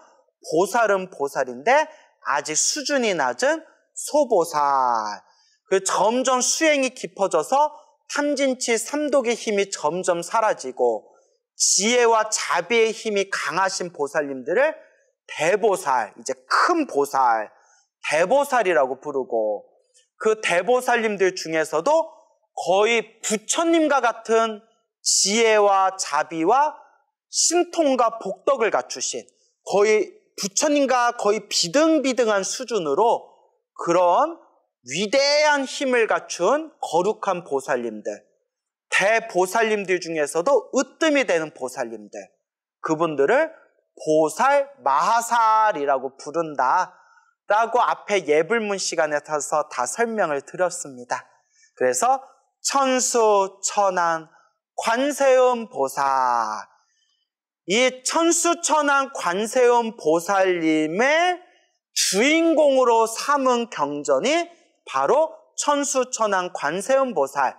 [SPEAKER 1] 보살은 보살인데 아직 수준이 낮은 소보살. 그 점점 수행이 깊어져서 탐진치 삼독의 힘이 점점 사라지고 지혜와 자비의 힘이 강하신 보살님들을 대보살, 이제 큰 보살, 대보살이라고 부르고 그 대보살님들 중에서도 거의 부처님과 같은 지혜와 자비와 신통과 복덕을 갖추신 거의 부처님과 거의 비등비등한 수준으로 그런 위대한 힘을 갖춘 거룩한 보살님들, 대보살님들 중에서도 으뜸이 되는 보살님들, 그분들을 보살 마하살이라고 부른다. 라고 앞에 예불문 시간에 타서 다 설명을 드렸습니다. 그래서 천수, 천안, 관세음 보살. 이천수천왕 관세음 보살님의 주인공으로 삼은 경전이 바로 천수천왕 관세음 보살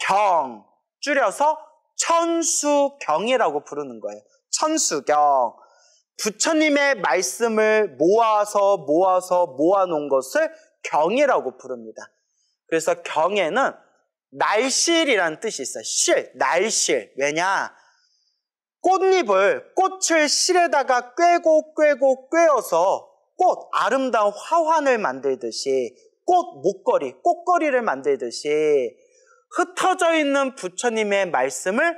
[SPEAKER 1] 경 줄여서 천수경이라고 부르는 거예요. 천수경. 부처님의 말씀을 모아서 모아서 모아놓은 것을 경이라고 부릅니다. 그래서 경에는 날실이라는 뜻이 있어요. 실, 날실. 왜냐? 꽃잎을, 꽃을 실에다가 꿰고 꿰고 꿰어서 꽃, 아름다운 화환을 만들듯이 꽃 목걸이, 꽃걸이를 만들듯이 흩어져 있는 부처님의 말씀을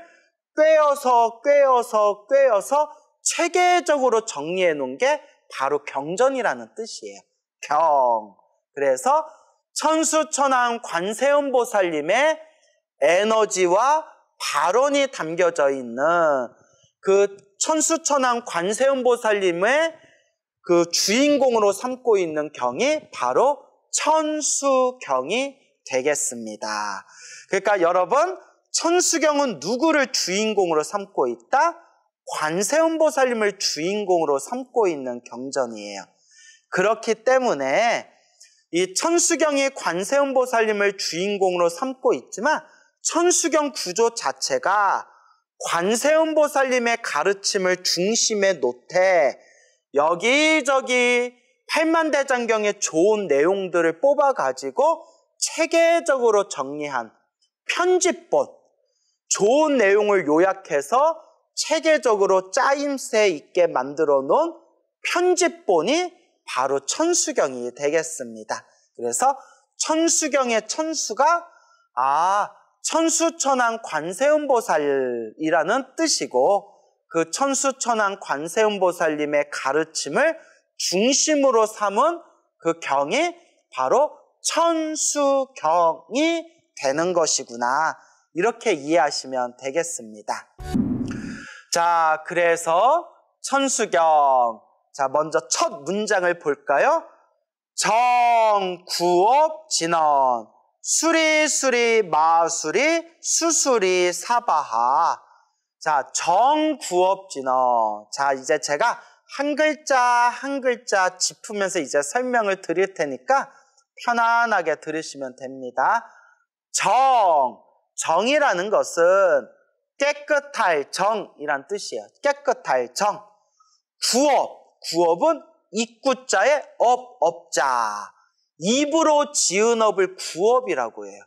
[SPEAKER 1] 꿰어서 꿰어서 꿰어서 체계적으로 정리해 놓은 게 바로 경전이라는 뜻이에요. 경. 그래서 천수천왕 관세음보살님의 에너지와 발언이 담겨져 있는 그 천수천왕 관세음보살님의 그 주인공으로 삼고 있는 경이 바로 천수경이 되겠습니다. 그러니까 여러분 천수경은 누구를 주인공으로 삼고 있다? 관세음보살님을 주인공으로 삼고 있는 경전이에요. 그렇기 때문에 이 천수경이 관세음보살님을 주인공으로 삼고 있지만 천수경 구조 자체가 관세음보살님의 가르침을 중심에 놓되 여기저기 팔만대장경의 좋은 내용들을 뽑아가지고 체계적으로 정리한 편집본, 좋은 내용을 요약해서 체계적으로 짜임새 있게 만들어 놓은 편집본이 바로 천수경이 되겠습니다. 그래서 천수경의 천수가 아 천수천왕 관세음보살이라는 뜻이고 그 천수천왕 관세음보살님의 가르침을 중심으로 삼은 그 경이 바로 천수경이 되는 것이구나 이렇게 이해하시면 되겠습니다. 자 그래서 천수경 자, 먼저 첫 문장을 볼까요? 정구업 진원 수리수리 마수리 수수리 사바하 자 정구업 진원 자 이제 제가 한 글자 한 글자 짚으면서 이제 설명을 드릴 테니까 편안하게 들으시면 됩니다. 정 정이라는 것은 깨끗할 정이란 뜻이에요. 깨끗할 정 구업 구업은 입구자의 업, 업자. 입으로 지은 업을 구업이라고 해요.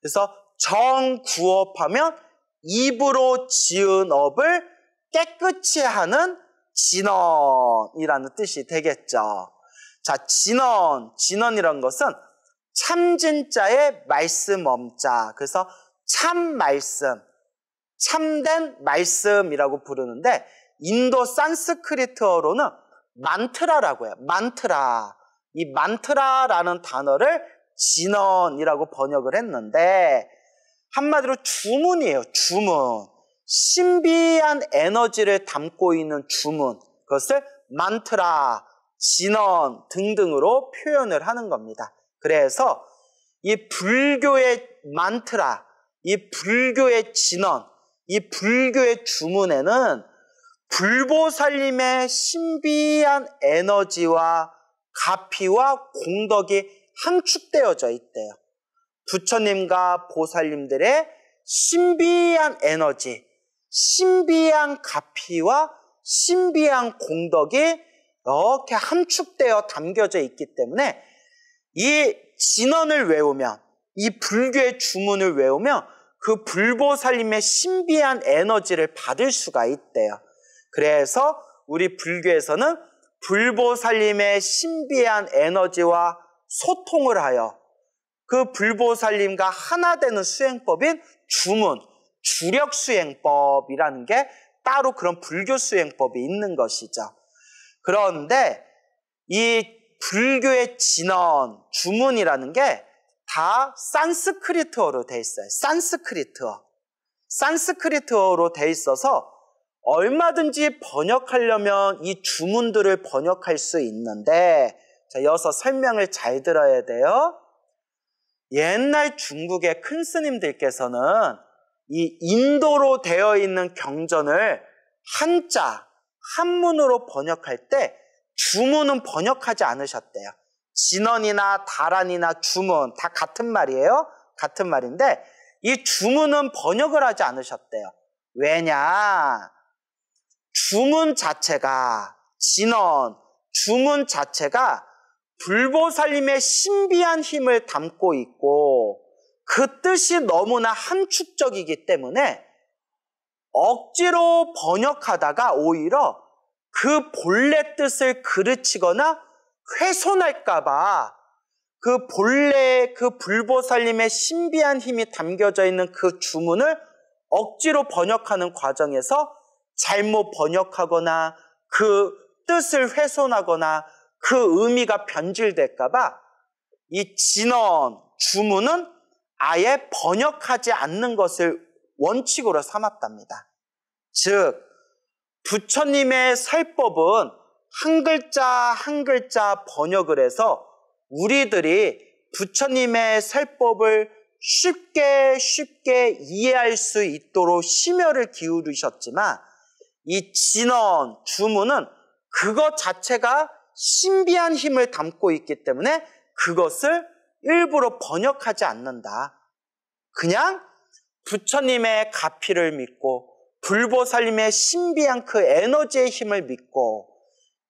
[SPEAKER 1] 그래서 정구업하면 입으로 지은 업을 깨끗이 하는 진언이라는 뜻이 되겠죠. 자, 진언, 진언이란 것은 참진자의 말씀엄자. 그래서 참말씀, 참된 말씀이라고 부르는데 인도 산스크리트어로는 만트라라고 해요. 만트라. 이 만트라라는 단어를 진언이라고 번역을 했는데 한마디로 주문이에요. 주문. 신비한 에너지를 담고 있는 주문. 그것을 만트라, 진언 등등으로 표현을 하는 겁니다. 그래서 이 불교의 만트라, 이 불교의 진언, 이 불교의 주문에는 불보살님의 신비한 에너지와 가피와 공덕이 함축되어져 있대요. 부처님과 보살님들의 신비한 에너지, 신비한 가피와 신비한 공덕이 이렇게 함축되어 담겨져 있기 때문에 이 진언을 외우면 이 불교의 주문을 외우면 그불보살님의 신비한 에너지를 받을 수가 있대요. 그래서 우리 불교에서는 불보살님의 신비한 에너지와 소통을 하여 그 불보살님과 하나 되는 수행법인 주문, 주력 수행법이라는 게 따로 그런 불교 수행법이 있는 것이죠. 그런데 이 불교의 진언, 주문이라는 게 다 산스크리트어로 돼 있어요. 산스크리트어. 산스크리트어로 돼 있어서 얼마든지 번역하려면 이 주문들을 번역할 수 있는데 자, 여기서 설명을 잘 들어야 돼요. 옛날 중국의 큰 스님들께서는 이 인도로 되어 있는 경전을 한자, 한문으로 번역할 때 주문은 번역하지 않으셨대요. 진언이나 다란이나 주문 다 같은 말이에요. 같은 말인데 이 주문은 번역을 하지 않으셨대요. 왜냐? 주문 자체가 진언, 주문 자체가 불보살님의 신비한 힘을 담고 있고 그 뜻이 너무나 함축적이기 때문에 억지로 번역하다가 오히려 그 본래 뜻을 그르치거나 훼손할까봐 그 본래의 그불보살님의 신비한 힘이 담겨져 있는 그 주문을 억지로 번역하는 과정에서 잘못 번역하거나 그 뜻을 훼손하거나 그 의미가 변질될까봐 이 진언, 주문은 아예 번역하지 않는 것을 원칙으로 삼았답니다. 즉, 부처님의 설법은 한 글자 한 글자 번역을 해서 우리들이 부처님의 설법을 쉽게 쉽게 이해할 수 있도록 심혈을 기울이셨지만 이 진언, 주문은 그것 자체가 신비한 힘을 담고 있기 때문에 그것을 일부러 번역하지 않는다. 그냥 부처님의 가피를 믿고 불보살님의 신비한 그 에너지의 힘을 믿고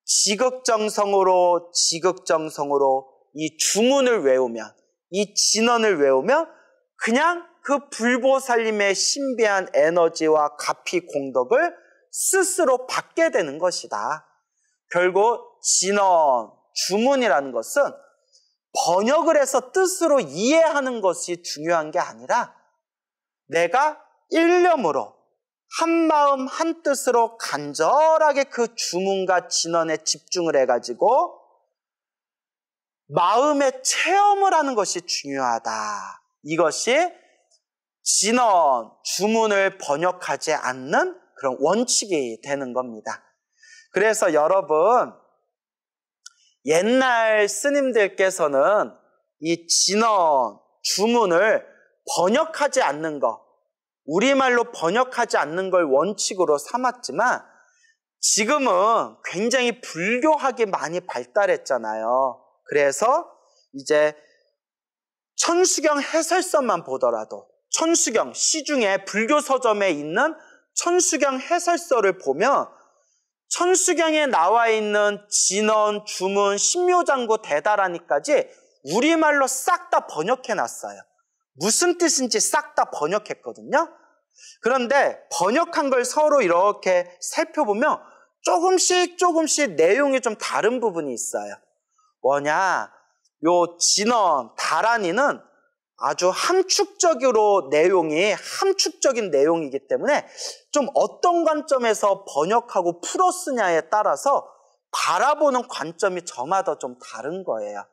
[SPEAKER 1] 지극정성으로 지극정성으로 이 주문을 외우면 이 진언을 외우면 그냥 그 불보살님의 신비한 에너지와 가피 공덕을 스스로 받게 되는 것이다. 결국 진언, 주문이라는 것은 번역을 해서 뜻으로 이해하는 것이 중요한 게 아니라 내가 일념으로 한마음 한뜻으로 간절하게 그 주문과 진언에 집중을 해가지고 마음의 체험을 하는 것이 중요하다. 이것이 진언, 주문을 번역하지 않는 그런 원칙이 되는 겁니다. 그래서 여러분, 옛날 스님들께서는 이 진언, 주문을 번역하지 않는 것, 우리말로 번역하지 않는 걸 원칙으로 삼았지만 지금은 굉장히 불교학이 많이 발달했잖아요. 그래서 이제 천수경 해설서만 보더라도 천수경 시중에 불교 서점에 있는 천수경 해설서를 보면 천수경에 나와 있는 진언, 주문, 신묘장구, 대다라니까지 우리말로 싹 다 번역해 놨어요. 무슨 뜻인지 싹 다 번역했거든요. 그런데 번역한 걸 서로 이렇게 살펴보면 조금씩 조금씩 내용이 좀 다른 부분이 있어요. 뭐냐? 요 진언, 다란이는 아주 함축적으로 내용이 함축적인 내용이기 때문에 좀 어떤 관점에서 번역하고 풀었으냐에 따라서 바라보는 관점이 저마다 좀 다른 거예요.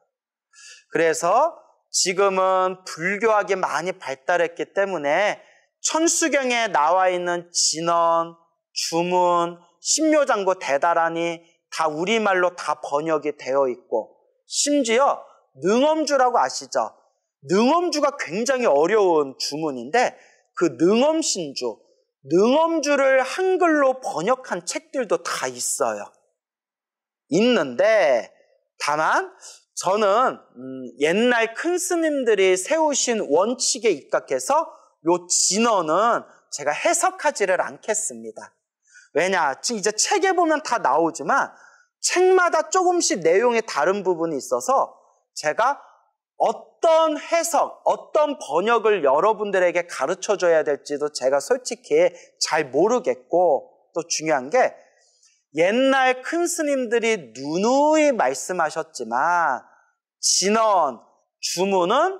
[SPEAKER 1] 그래서 지금은 불교학이 많이 발달했기 때문에 천수경에 나와 있는 진언, 주문, 심묘장고대다하니다 우리말로 다 번역이 되어 있고 심지어 능엄주라고 아시죠? 능엄주가 굉장히 어려운 주문인데 그 능엄신주, 능엄주를 한글로 번역한 책들도 다 있어요. 있는데 다만 저는 음, 옛날 큰 스님들이 세우신 원칙에 입각해서 요 진언은 제가 해석하지를 않겠습니다. 왜냐, 지금 이제 책에 보면 다 나오지만 책마다 조금씩 내용이 다른 부분이 있어서 제가 어떤 어떤 해석, 어떤 번역을 여러분들에게 가르쳐 줘야 될지도 제가 솔직히 잘 모르겠고 또 중요한 게 옛날 큰 스님들이 누누이 말씀하셨지만 진언, 주문은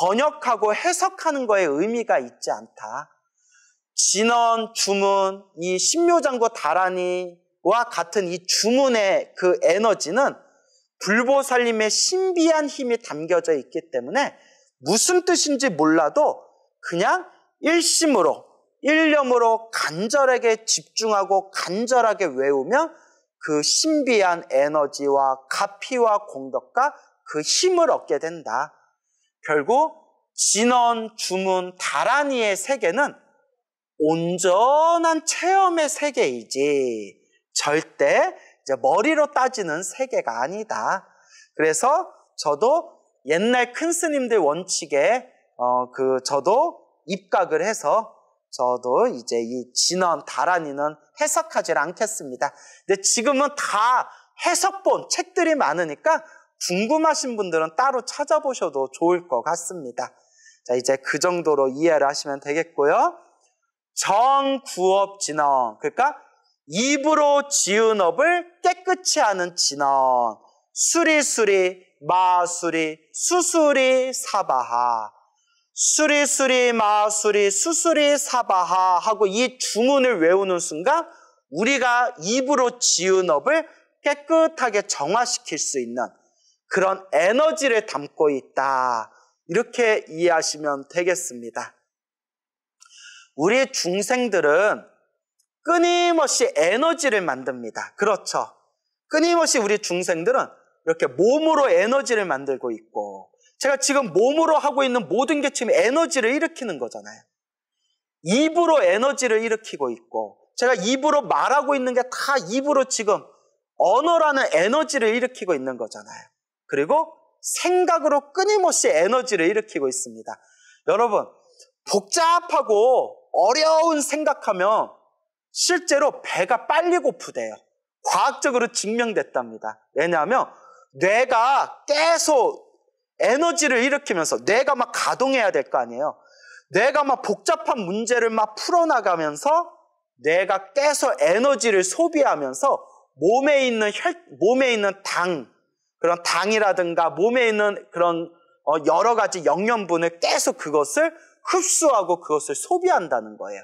[SPEAKER 1] 번역하고 해석하는 거에 의미가 있지 않다. 진언, 주문, 이 신묘장구 다라니와 같은 이 주문의 그 에너지는 불보살님의 신비한 힘이 담겨져 있기 때문에 무슨 뜻인지 몰라도 그냥 일심으로, 일념으로 간절하게 집중하고 간절하게 외우면 그 신비한 에너지와 가피와 공덕과 그 힘을 얻게 된다. 결국 진언, 주문, 다란이의 세계는 온전한 체험의 세계이지 절대 이제 머리로 따지는 세계가 아니다. 그래서 저도 옛날 큰 스님들 원칙에 어, 그 저도 입각을 해서 저도 이제 이 진언 다란이는 해석하지 않겠습니다. 근데 지금은 다 해석본 책들이 많으니까 궁금하신 분들은 따로 찾아보셔도 좋을 것 같습니다. 자, 이제 그 정도로 이해를 하시면 되겠고요. 정구업진언. 그러니까 입으로 지은 업을 깨끗이 하는 진언 수리수리 마수리 수수리 사바하 수리수리 마수리 수수리 사바하 하고 이 주문을 외우는 순간 우리가 입으로 지은 업을 깨끗하게 정화시킬 수 있는 그런 에너지를 담고 있다. 이렇게 이해하시면 되겠습니다. 우리 중생들은 끊임없이 에너지를 만듭니다. 그렇죠. 끊임없이 우리 중생들은 이렇게 몸으로 에너지를 만들고 있고, 제가 지금 몸으로 하고 있는 모든 게 지금 에너지를 일으키는 거잖아요. 입으로 에너지를 일으키고 있고, 제가 입으로 말하고 있는 게 다 입으로 지금 언어라는 에너지를 일으키고 있는 거잖아요. 그리고 생각으로 끊임없이 에너지를 일으키고 있습니다. 여러분, 복잡하고 어려운 생각하면 실제로 배가 빨리 고프대요. 과학적으로 증명됐답니다. 왜냐하면 뇌가 계속 에너지를 일으키면서 뇌가 막 가동해야 될 거 아니에요. 뇌가 막 복잡한 문제를 막 풀어나가면서 뇌가 계속 에너지를 소비하면서 몸에 있는 혈, 몸에 있는 당, 그런 당이라든가 몸에 있는 그런 어, 여러 가지 영양분을 계속 그것을 흡수하고 그것을 소비한다는 거예요.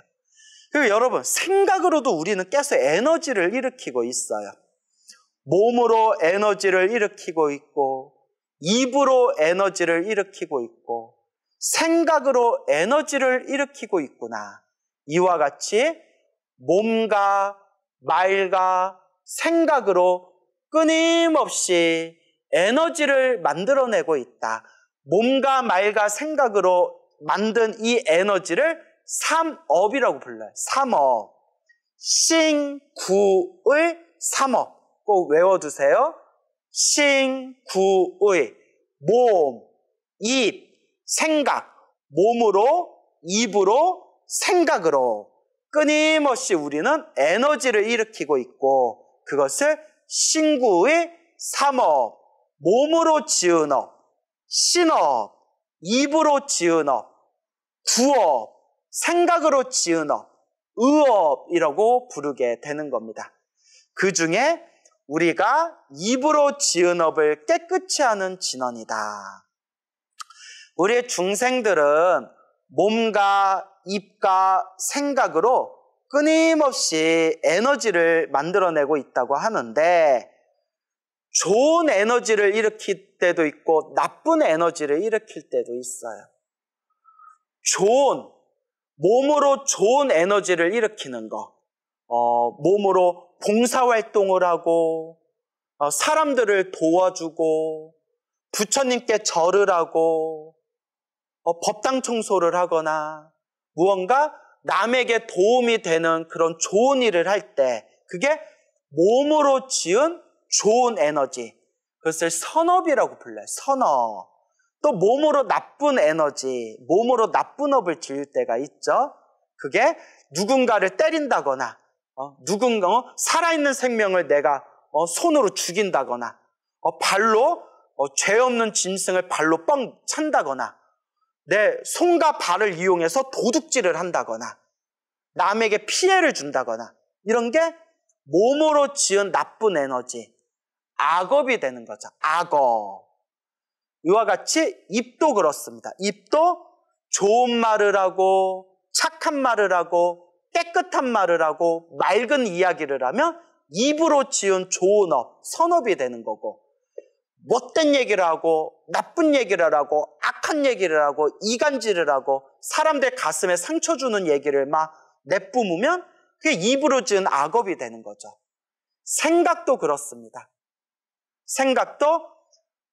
[SPEAKER 1] 그리고 여러분, 생각으로도 우리는 계속 에너지를 일으키고 있어요. 몸으로 에너지를 일으키고 있고, 입으로 에너지를 일으키고 있고, 생각으로 에너지를 일으키고 있구나. 이와 같이 몸과 말과 생각으로 끊임없이 에너지를 만들어내고 있다. 몸과 말과 생각으로 만든 이 에너지를 삼업이라고 불러요. 삼업. 신구의 삼업. 꼭 외워두세요. 신구의 몸, 입, 생각. 몸으로, 입으로, 생각으로 끊임없이 우리는 에너지를 일으키고 있고 그것을 신구의 삼업, 몸으로 지은 업, 신업, 입으로 지은 업, 구업 생각으로 지은 업, 의업이라고 부르게 되는 겁니다. 그 중에 우리가 입으로 지은 업을 깨끗이 하는 진언이다. 우리의 중생들은 몸과 입과 생각으로 끊임없이 에너지를 만들어내고 있다고 하는데 좋은 에너지를 일으킬 때도 있고 나쁜 에너지를 일으킬 때도 있어요. 좋은 몸으로 좋은 에너지를 일으키는 것, 어, 몸으로 봉사활동을 하고, 어, 사람들을 도와주고, 부처님께 절을 하고, 어, 법당 청소를 하거나, 무언가 남에게 도움이 되는 그런 좋은 일을 할 때, 그게 몸으로 지은 좋은 에너지, 그것을 선업이라고 불러요. 선업. 또 몸으로 나쁜 에너지, 몸으로 나쁜 업을 지을 때가 있죠. 그게 누군가를 때린다거나, 어, 누군가 어, 살아있는 생명을 내가 어, 손으로 죽인다거나, 어, 발로 어, 죄 없는 짐승을 발로 뻥 찬다거나, 내 손과 발을 이용해서 도둑질을 한다거나, 남에게 피해를 준다거나, 이런 게 몸으로 지은 나쁜 에너지, 악업이 되는 거죠. 악업. 이와 같이 입도 그렇습니다. 입도 좋은 말을 하고 착한 말을 하고 깨끗한 말을 하고 맑은 이야기를 하면 입으로 지은 좋은 업, 선업이 되는 거고 못된 얘기를 하고 나쁜 얘기를 하고 악한 얘기를 하고 이간질을 하고 사람들 가슴에 상처 주는 얘기를 막 내뿜으면 그게 입으로 지은 악업이 되는 거죠. 생각도 그렇습니다. 생각도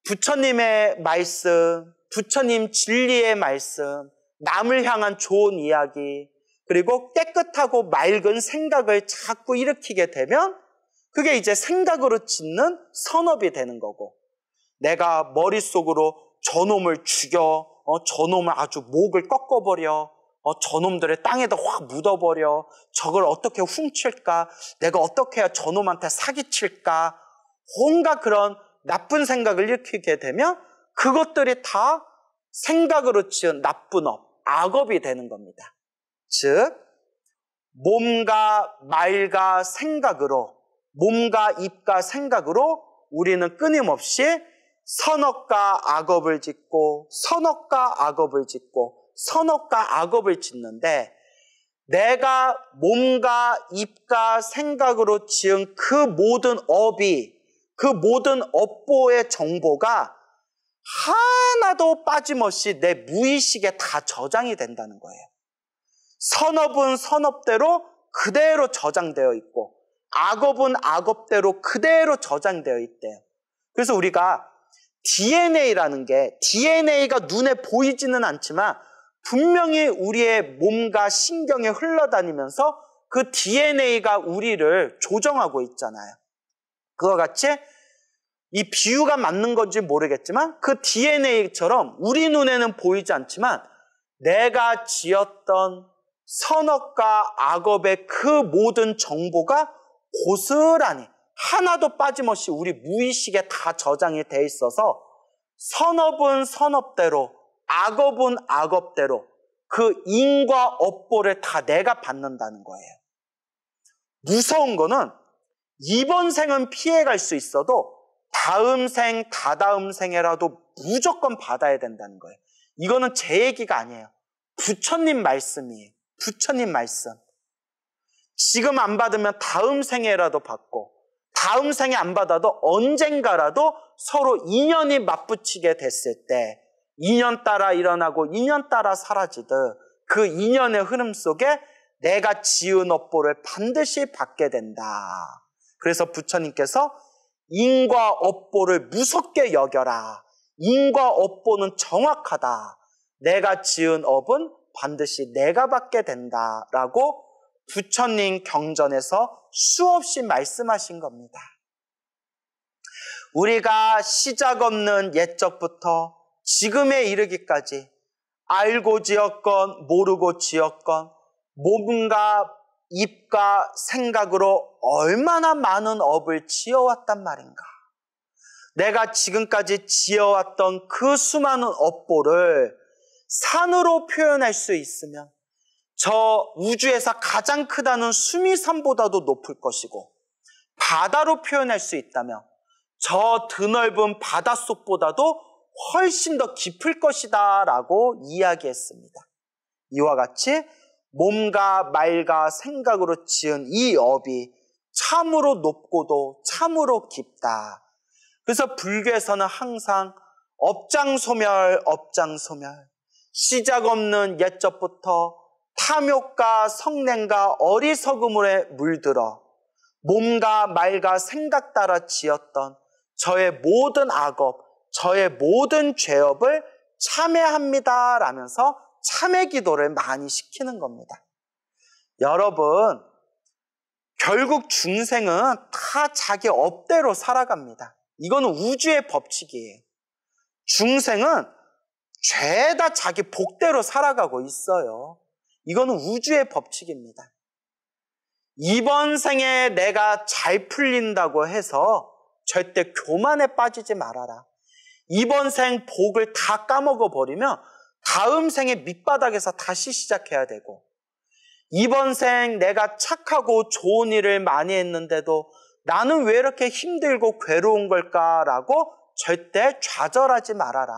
[SPEAKER 1] 부처님의 말씀, 부처님 진리의 말씀, 남을 향한 좋은 이야기, 그리고 깨끗하고 맑은 생각을 자꾸 일으키게 되면 그게 이제 생각으로 짓는 선업이 되는 거고 내가 머릿속으로 저놈을 죽여, 어, 저놈을 아주 목을 꺾어버려, 어, 저놈들을 땅에다 확 묻어버려, 저걸 어떻게 훔칠까, 내가 어떻게 해야 저놈한테 사기칠까, 온갖 그런 나쁜 생각을 일으키게 되면 그것들이 다 생각으로 지은 나쁜 업, 악업이 되는 겁니다. 즉, 몸과 말과 생각으로, 몸과 입과 생각으로 우리는 끊임없이 선업과 악업을 짓고, 선업과 악업을 짓고, 선업과 악업을 짓는데, 내가 몸과 입과 생각으로 지은 그 모든 업이 그 모든 업보의 정보가 하나도 빠짐없이 내 무의식에 다 저장이 된다는 거예요. 선업은 선업대로 그대로 저장되어 있고, 악업은 악업대로 그대로 저장되어 있대요. 그래서 우리가 DNA라는 게 DNA가 눈에 보이지는 않지만 분명히 우리의 몸과 신경에 흘러다니면서 그 DNA가 우리를 조정하고 있잖아요. 그와 같이 이 비유가 맞는 건지 모르겠지만 그 DNA처럼 우리 눈에는 보이지 않지만 내가 지었던 선업과 악업의 그 모든 정보가 고스란히 하나도 빠짐없이 우리 무의식에 다 저장이 돼 있어서 선업은 선업대로 악업은 악업대로 그 인과 업보를 다 내가 받는다는 거예요. 무서운 거는 이번 생은 피해갈 수 있어도 다음 생, 다다음 생에라도 무조건 받아야 된다는 거예요. 이거는 제 얘기가 아니에요. 부처님 말씀이에요. 부처님 말씀. 지금 안 받으면 다음 생에라도 받고, 다음 생에 안 받아도 언젠가라도 서로 인연이 맞붙이게 됐을 때, 인연 따라 일어나고 인연 따라 사라지듯 그 인연의 흐름 속에 내가 지은 업보를 반드시 받게 된다. 그래서 부처님께서 인과 업보를 무섭게 여겨라. 인과 업보는 정확하다. 내가 지은 업은 반드시 내가 받게 된다. 라고 부처님 경전에서 수없이 말씀하신 겁니다. 우리가 시작 없는 옛적부터 지금에 이르기까지 알고 지었건 모르고 지었건 뭔가 입과 생각으로 얼마나 많은 업을 지어왔단 말인가. 내가 지금까지 지어왔던 그 수많은 업보를 산으로 표현할 수 있으면 저 우주에서 가장 크다는 수미산보다도 높을 것이고 바다로 표현할 수 있다면 저 드넓은 바닷속보다도 훨씬 더 깊을 것이다 라고 이야기했습니다. 이와 같이 몸과 말과 생각으로 지은 이 업이 참으로 높고도 참으로 깊다. 그래서 불교에서는 항상 업장 소멸, 업장 소멸. 시작 없는 옛적부터 탐욕과 성냉과 어리석음으로 물들어 몸과 말과 생각 따라 지었던 저의 모든 악업, 저의 모든 죄업을 참회합니다. 라면서 참회 기도를 많이 시키는 겁니다. 여러분, 결국 중생은 다 자기 업대로 살아갑니다. 이거는 우주의 법칙이에요. 중생은 죄다 자기 복대로 살아가고 있어요. 이거는 우주의 법칙입니다. 이번 생에 내가 잘 풀린다고 해서 절대 교만에 빠지지 말아라. 이번 생 복을 다 까먹어 버리면 다음 생의 밑바닥에서 다시 시작해야 되고 이번 생 내가 착하고 좋은 일을 많이 했는데도 나는 왜 이렇게 힘들고 괴로운 걸까라고 절대 좌절하지 말아라.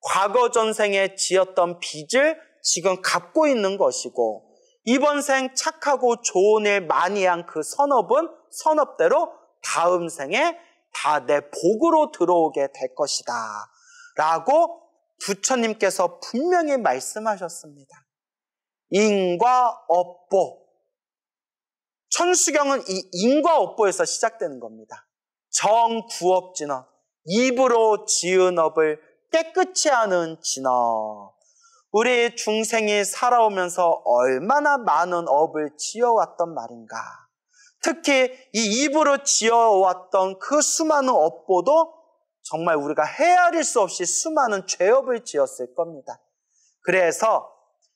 [SPEAKER 1] 과거 전생에 지었던 빚을 지금 갚고 있는 것이고 이번 생 착하고 좋은 일 많이 한 그 선업은 선업대로 다음 생에 다 내 복으로 들어오게 될 것이다. 라고 부처님께서 분명히 말씀하셨습니다. 인과 업보. 천수경은 이 인과 업보에서 시작되는 겁니다. 정구업진업. 입으로 지은 업을 깨끗이 하는 진업. 우리 중생이 살아오면서 얼마나 많은 업을 지어왔던 말인가. 특히 이 입으로 지어왔던 그 수많은 업보도 정말 우리가 헤아릴 수 없이 수많은 죄업을 지었을 겁니다. 그래서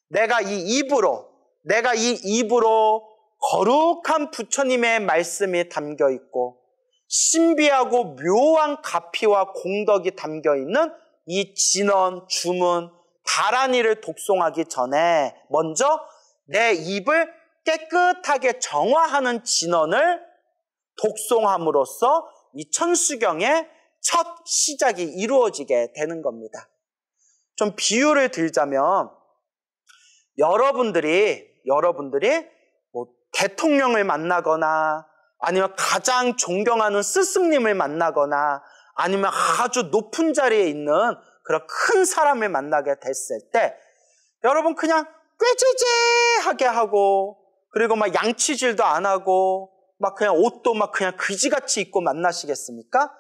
[SPEAKER 1] 내가 이 입으로, 내가 이 입으로 거룩한 부처님의 말씀이 담겨 있고, 신비하고 묘한 가피와 공덕이 담겨 있는 이 진언, 주문, 다란이를 독송하기 전에 먼저 내 입을 깨끗하게 정화하는 진언을 독송함으로써 이 천수경의 첫 시작이 이루어지게 되는 겁니다. 좀 비유를 들자면 여러분들이 여러분들이 뭐 대통령을 만나거나 아니면 가장 존경하는 스승님을 만나거나 아니면 아주 높은 자리에 있는 그런 큰 사람을 만나게 됐을 때 여러분 그냥 꾀죄죄하게 하고 그리고 막 양치질도 안 하고 막 그냥 옷도 막 그냥 그지같이 입고 만나시겠습니까?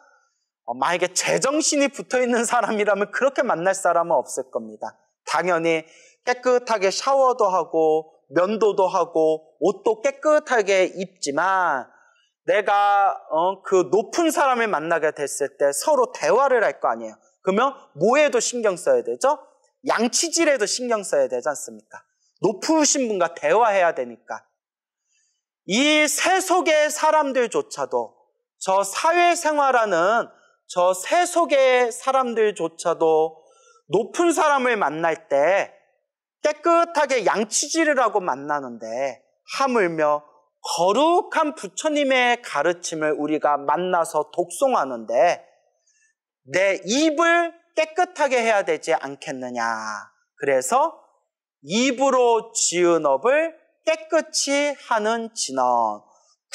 [SPEAKER 1] 어, 만약에 제정신이 붙어 있는 사람이라면 그렇게 만날 사람은 없을 겁니다. 당연히 깨끗하게 샤워도 하고 면도도 하고 옷도 깨끗하게 입지만 내가 어, 그 높은 사람을 만나게 됐을 때 서로 대화를 할 거 아니에요. 그러면 뭐에도 신경 써야 되죠? 양치질에도 신경 써야 되지 않습니까? 높으신 분과 대화해야 되니까. 이 세속의 사람들조차도 저 사회생활하는 저 세속의 사람들조차도 높은 사람을 만날 때 깨끗하게 양치질을 하고 만나는데 하물며 거룩한 부처님의 가르침을 우리가 만나서 독송하는데 내 입을 깨끗하게 해야 되지 않겠느냐. 그래서 입으로 지은업을 깨끗이 하는 진언,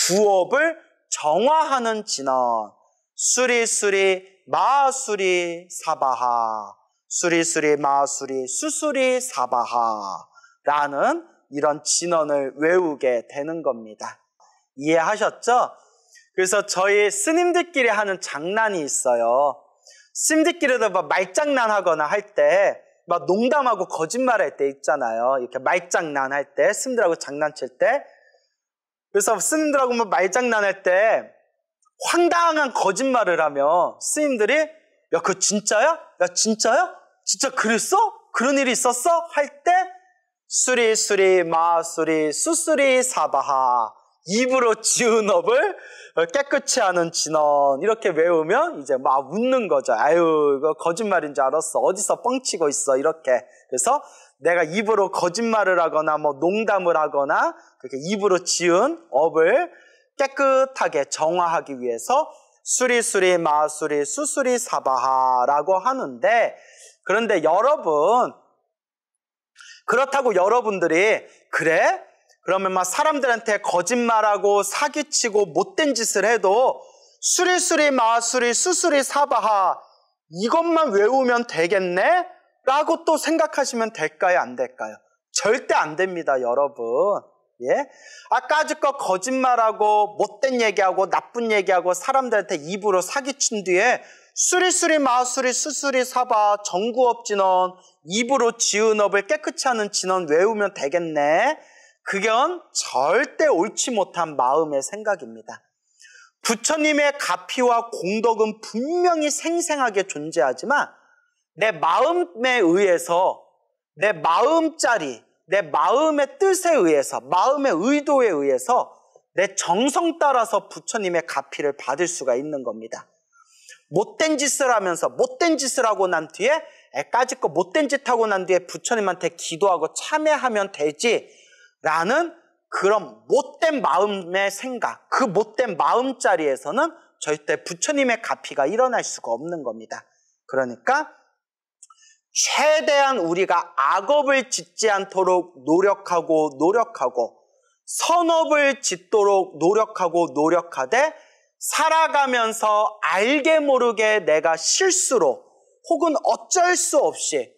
[SPEAKER 1] 구업을 정화하는 진언, 수리수리 마수리 사바하 수리수리 마수리 수수리 사바하 라는 이런 진언을 외우게 되는 겁니다. 이해하셨죠? 그래서 저희 스님들끼리 하는 장난이 있어요. 스님들끼리도 막 말장난 하거나 할 때 막 농담하고 거짓말 할 때 있잖아요. 이렇게 말장난 할 때, 스님들하고 장난칠 때. 그래서 스님들하고 막 뭐 말장난 할때 황당한 거짓말을 하며 스님들이 야, 그거 진짜야? 야, 진짜야? 진짜 그랬어? 그런 일이 있었어? 할 때 수리 수리 마수리 수수리 사바하 입으로 지은 업을 깨끗이 하는 진언 이렇게 외우면 이제 막 웃는 거죠. 아유 이거 거짓말인 줄 알았어. 어디서 뻥치고 있어 이렇게. 그래서 내가 입으로 거짓말을 하거나 뭐 농담을 하거나 그렇게 입으로 지은 업을 깨끗하게 정화하기 위해서 수리수리 마수리 수수리 사바하라고 하는데 그런데 여러분 그렇다고 여러분들이 그래? 그러면 막 사람들한테 거짓말하고 사기치고 못된 짓을 해도 수리수리 마수리 수수리 사바하 이것만 외우면 되겠네? 라고 또 생각하시면 될까요? 안 될까요? 절대 안 됩니다, 여러분. 예? 아까짓거 거짓말하고 못된 얘기하고 나쁜 얘기하고 사람들한테 입으로 사기친 뒤에 수리수리 마수리 수수리 사바 정구업 진원 입으로 지은 업을 깨끗이 하는 진원 외우면 되겠네. 그건 절대 옳지 못한 마음의 생각입니다. 부처님의 가피와 공덕은 분명히 생생하게 존재하지만 내 마음에 의해서 내 마음짜리, 내 마음의 뜻에 의해서, 마음의 의도에 의해서 내 정성 따라서 부처님의 가피를 받을 수가 있는 겁니다. 못된 짓을 하면서 못된 짓을 하고 난 뒤에 까짓거 못된 짓 하고 난 뒤에 부처님한테 기도하고 참회하면 되지라는 그런 못된 마음의 생각, 그 못된 마음자리에서는 절대 부처님의 가피가 일어날 수가 없는 겁니다. 그러니까 최대한 우리가 악업을 짓지 않도록 노력하고 노력하고 선업을 짓도록 노력하고 노력하되 살아가면서 알게 모르게 내가 실수로 혹은 어쩔 수 없이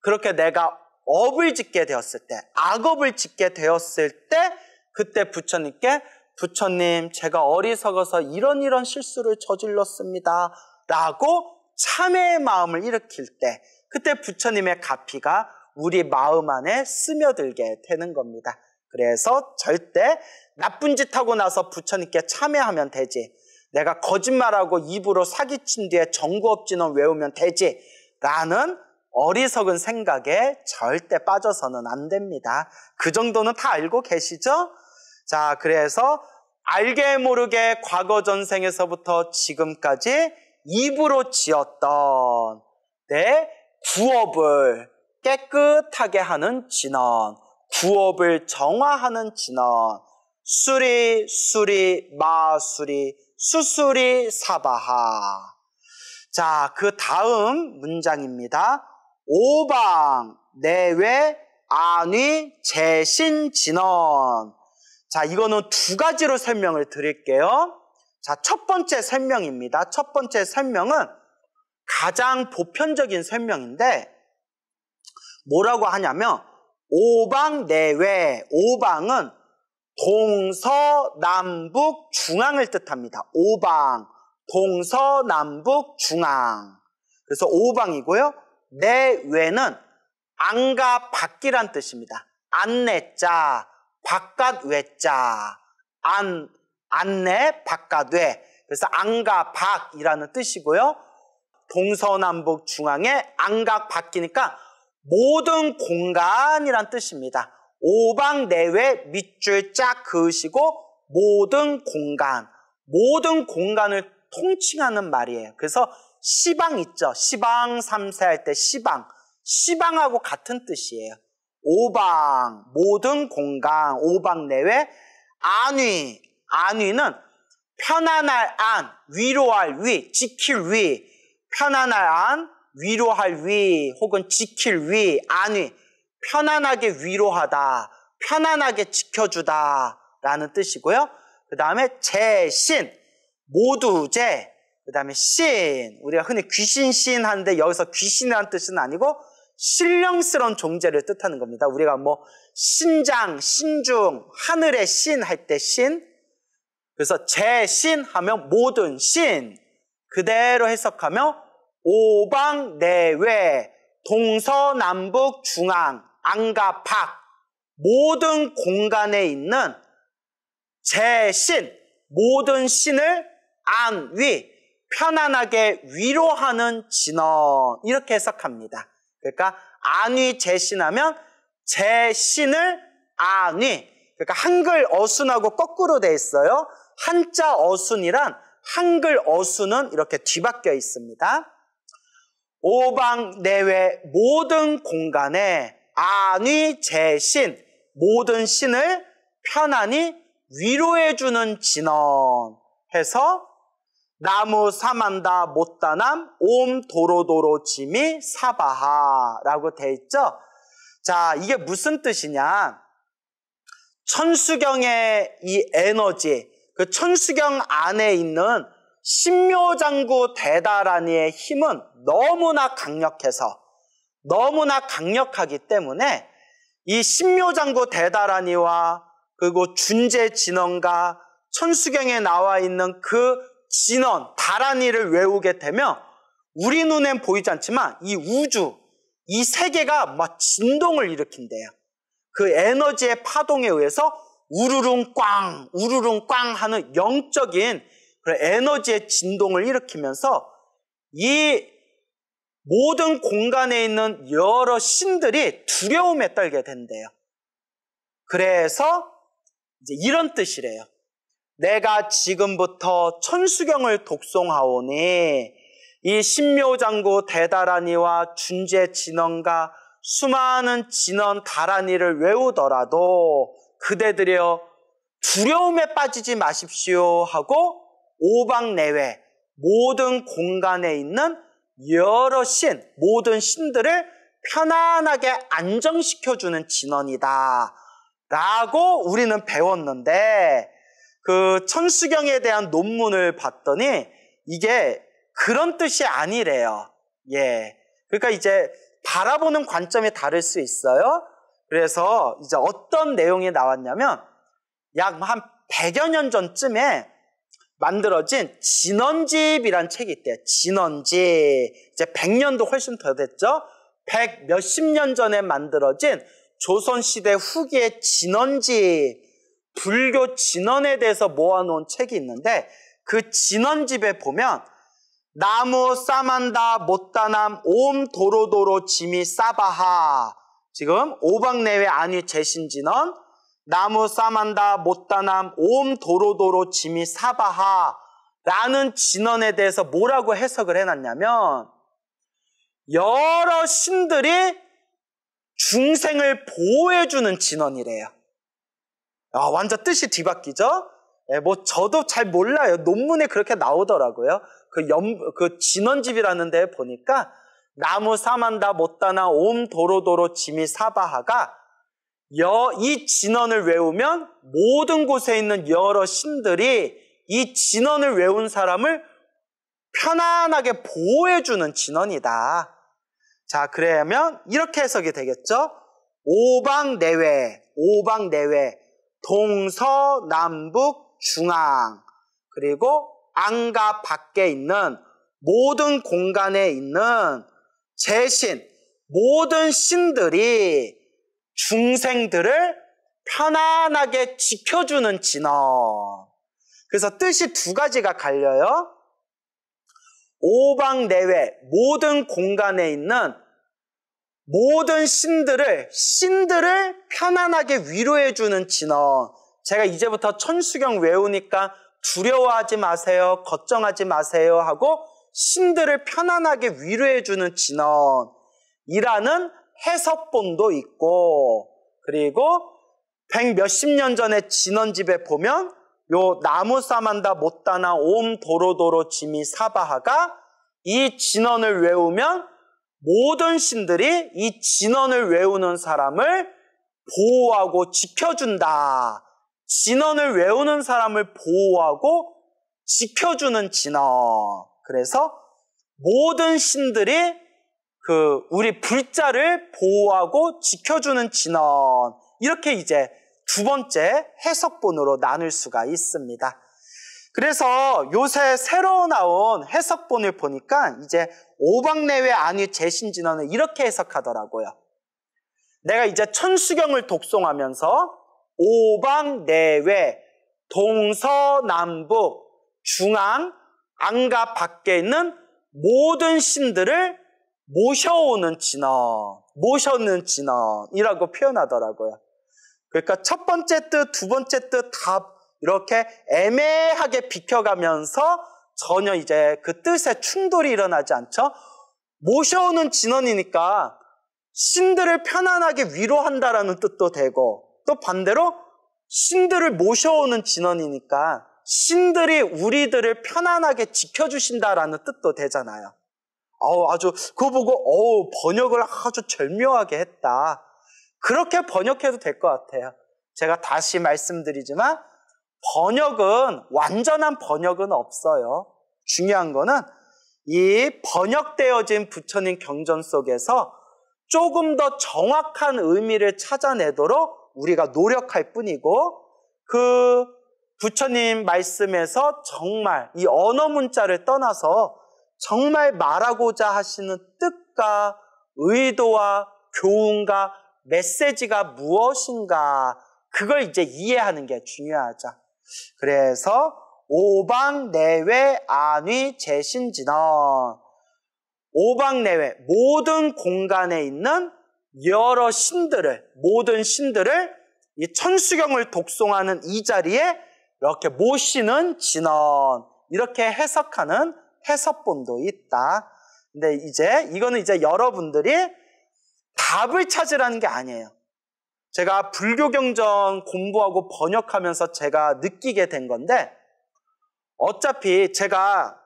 [SPEAKER 1] 그렇게 내가 업을 짓게 되었을 때, 악업을 짓게 되었을 때, 그때 부처님께, 부처님, 제가 어리석어서 이런 이런 실수를 저질렀습니다. 라고 참회의 마음을 일으킬 때, 그때 부처님의 가피가 우리 마음 안에 스며들게 되는 겁니다. 그래서 절대 나쁜 짓 하고 나서 부처님께 참여하면 되지. 내가 거짓말하고 입으로 사기친 뒤에 정구업진원 외우면 되지. 라는 어리석은 생각에 절대 빠져서는 안 됩니다. 그 정도는 다 알고 계시죠? 자, 그래서 알게 모르게 과거 전생에서부터 지금까지 입으로 지었던 내 구업을 깨끗하게 하는 진언, 구업을 정화하는 진언, 수리, 수리, 마수리, 수수리, 사바하. 자, 그 다음 문장입니다. 오방, 내외, 안위, 재신, 진언. 자, 이거는 두 가지로 설명을 드릴게요. 자, 첫 번째 설명입니다. 첫 번째 설명은 가장 보편적인 설명인데 뭐라고 하냐면 오방 내외 오방은 동서남북 중앙을 뜻합니다. 오방 동서남북 중앙 그래서 오방이고요. 내외는 안과 밖이란 뜻입니다. 안내자 바깥 외자 안 안내 바깥 외 그래서 안과 밖이라는 뜻이고요. 동서남북 중앙에 안각 바뀌니까 모든 공간이란 뜻입니다. 오방 내외 밑줄 쫙 그으시고 모든 공간, 모든 공간을 통칭하는 말이에요. 그래서 시방 있죠. 시방 삼세 할 때 시방. 시방하고 같은 뜻이에요. 오방, 모든 공간, 오방 내외, 안위, 안위는 편안할 안, 위로할 위, 지킬 위, 편안할 안, 위로할 위, 혹은 지킬 위, 안위. 편안하게 위로하다, 편안하게 지켜주다 라는 뜻이고요. 그 다음에 재신, 모두제, 그 다음에 신, 우리가 흔히 귀신신 하는데 여기서 귀신이라는 뜻은 아니고 신령스러운 존재를 뜻하는 겁니다. 우리가 뭐 신장, 신중, 하늘의 신 할 때 신, 그래서 재신 하면 모든 신, 그대로 해석하며 오방 내외 동서남북 중앙 안가 밖 모든 공간에 있는 제신 모든 신을 안위 편안하게 위로하는 진언 이렇게 해석합니다. 그러니까 안위 제신하면 제신을 안위 그러니까 한글 어순하고 거꾸로 돼 있어요. 한자 어순이란 한글 어수는 이렇게 뒤바뀌어 있습니다. 오방 내외 모든 공간에 안위 제신 모든 신을 편안히 위로해주는 진언 해서 나무 사만다 못다남 옴 도로도로 짐이 사바하라고 돼 있죠. 자 이게 무슨 뜻이냐? 천수경의 이 에너지 그 천수경 안에 있는 신묘장구 대다라니의 힘은 너무나 강력해서 너무나 강력하기 때문에 이 신묘장구 대다라니와 그리고 준재 진원과 천수경에 나와 있는 그 진원, 다라니를 외우게 되면 우리 눈엔 보이지 않지만 이 우주, 이 세계가 막 진동을 일으킨대요. 그 에너지의 파동에 의해서 우르릉 꽝, 우르릉 꽝 하는 영적인 그런 에너지의 진동을 일으키면서 이 모든 공간에 있는 여러 신들이 두려움에 떨게 된대요. 그래서 이제 이런 뜻이래요. 내가 지금부터 천수경을 독송하오니 이 신묘장구 대다라니와 준재 진원과 수많은 진원 다라니를 외우더라도 그대들여 이 두려움에 빠지지 마십시오 하고 오방 내외 모든 공간에 있는 여러 신, 모든 신들을 편안하게 안정시켜주는 진원이다. 라고 우리는 배웠는데, 그 천수경에 대한 논문을 봤더니 이게 그런 뜻이 아니래요. 예. 그러니까 이제 바라보는 관점이 다를 수 있어요. 그래서 이제 어떤 내용이 나왔냐면 약 한 100여 년 전쯤에 만들어진 진원집이란 책이 있대요. 진원집. 이제 100년도 훨씬 더 됐죠? 100 몇십 년 전에 만들어진 조선시대 후기의 진원집, 불교 진원에 대해서 모아놓은 책이 있는데 그 진원집에 보면 나무 싸만다 못다남 옴 도로도로 짐이 싸바하 지금 오방 내외 아니 제신진언 나무 싸만다 못다남 옴 도로도로 짐이 사바하 라는 진언에 대해서 뭐라고 해석을 해놨냐면 여러 신들이 중생을 보호해주는 진언이래요. 아, 완전 뜻이 뒤바뀌죠? 네, 뭐 저도 잘 몰라요. 논문에 그렇게 나오더라고요. 그, 염, 그진언집이라는데 보니까 나무 사만다 못다나 옴 도로도로 짐이 사바하가 여, 이 진언을 외우면 모든 곳에 있는 여러 신들이 이 진언을 외운 사람을 편안하게 보호해주는 진언이다. 자, 그러면 이렇게 해석이 되겠죠? 오방 내외, 오방 내외, 동서, 남북, 중앙, 그리고 안가 밖에 있는 모든 공간에 있는 제신, 모든 신들이 중생들을 편안하게 지켜주는 진언. 그래서 뜻이 두 가지가 갈려요. 오방 내외 모든 공간에 있는 모든 신들을 신들을 편안하게 위로해 주는 진언. 제가 이제부터 천수경 외우니까 두려워하지 마세요. 걱정하지 마세요 하고 신들을 편안하게 위로해주는 진언이라는 해석본도 있고, 그리고 백 몇십 년 전에 진언집에 보면 요 나무 사만다 못다나 옴 도로도로 짐이 사바하가 이 진언을 외우면 모든 신들이 이 진언을 외우는 사람을 보호하고 지켜준다. 진언을 외우는 사람을 보호하고 지켜주는 진언. 그래서 모든 신들이 그 우리 불자를 보호하고 지켜주는 진원 이렇게 이제 두 번째 해석본으로 나눌 수가 있습니다. 그래서 요새 새로 나온 해석본을 보니까 이제 오방내외 안위 재신진언을 이렇게 해석하더라고요. 내가 이제 천수경을 독송하면서 오방내외 동서남북 중앙 안가 밖에 있는 모든 신들을 모셔오는 진언, 모셔는 진언이라고 표현하더라고요. 그러니까 첫 번째 뜻, 두 번째 뜻 다 이렇게 애매하게 비켜가면서 전혀 이제 그 뜻에 충돌이 일어나지 않죠. 모셔오는 진언이니까 신들을 편안하게 위로한다라는 뜻도 되고 또 반대로 신들을 모셔오는 진언이니까 신들이 우리들을 편안하게 지켜주신다라는 뜻도 되잖아요. 어우, 아주, 그거 보고, 어우, 번역을 아주 절묘하게 했다. 그렇게 번역해도 될 것 같아요. 제가 다시 말씀드리지만, 번역은, 완전한 번역은 없어요. 중요한 거는, 이 번역되어진 부처님 경전 속에서 조금 더 정확한 의미를 찾아내도록 우리가 노력할 뿐이고, 그 부처님 말씀에서 정말 이 언어 문자를 떠나서 정말 말하고자 하시는 뜻과 의도와 교훈과 메시지가 무엇인가 그걸 이제 이해하는 게 중요하죠. 그래서 오방 내외 안위 재신진원 오방 내외 모든 공간에 있는 여러 신들을 모든 신들을 이 천수경을 독송하는 이 자리에 이렇게 모시는 진언 이렇게 해석하는 해석본도 있다. 근데 이제 이거는 이제 여러분들이 답을 찾으라는 게 아니에요. 제가 불교 경전 공부하고 번역하면서 제가 느끼게 된 건데 어차피 제가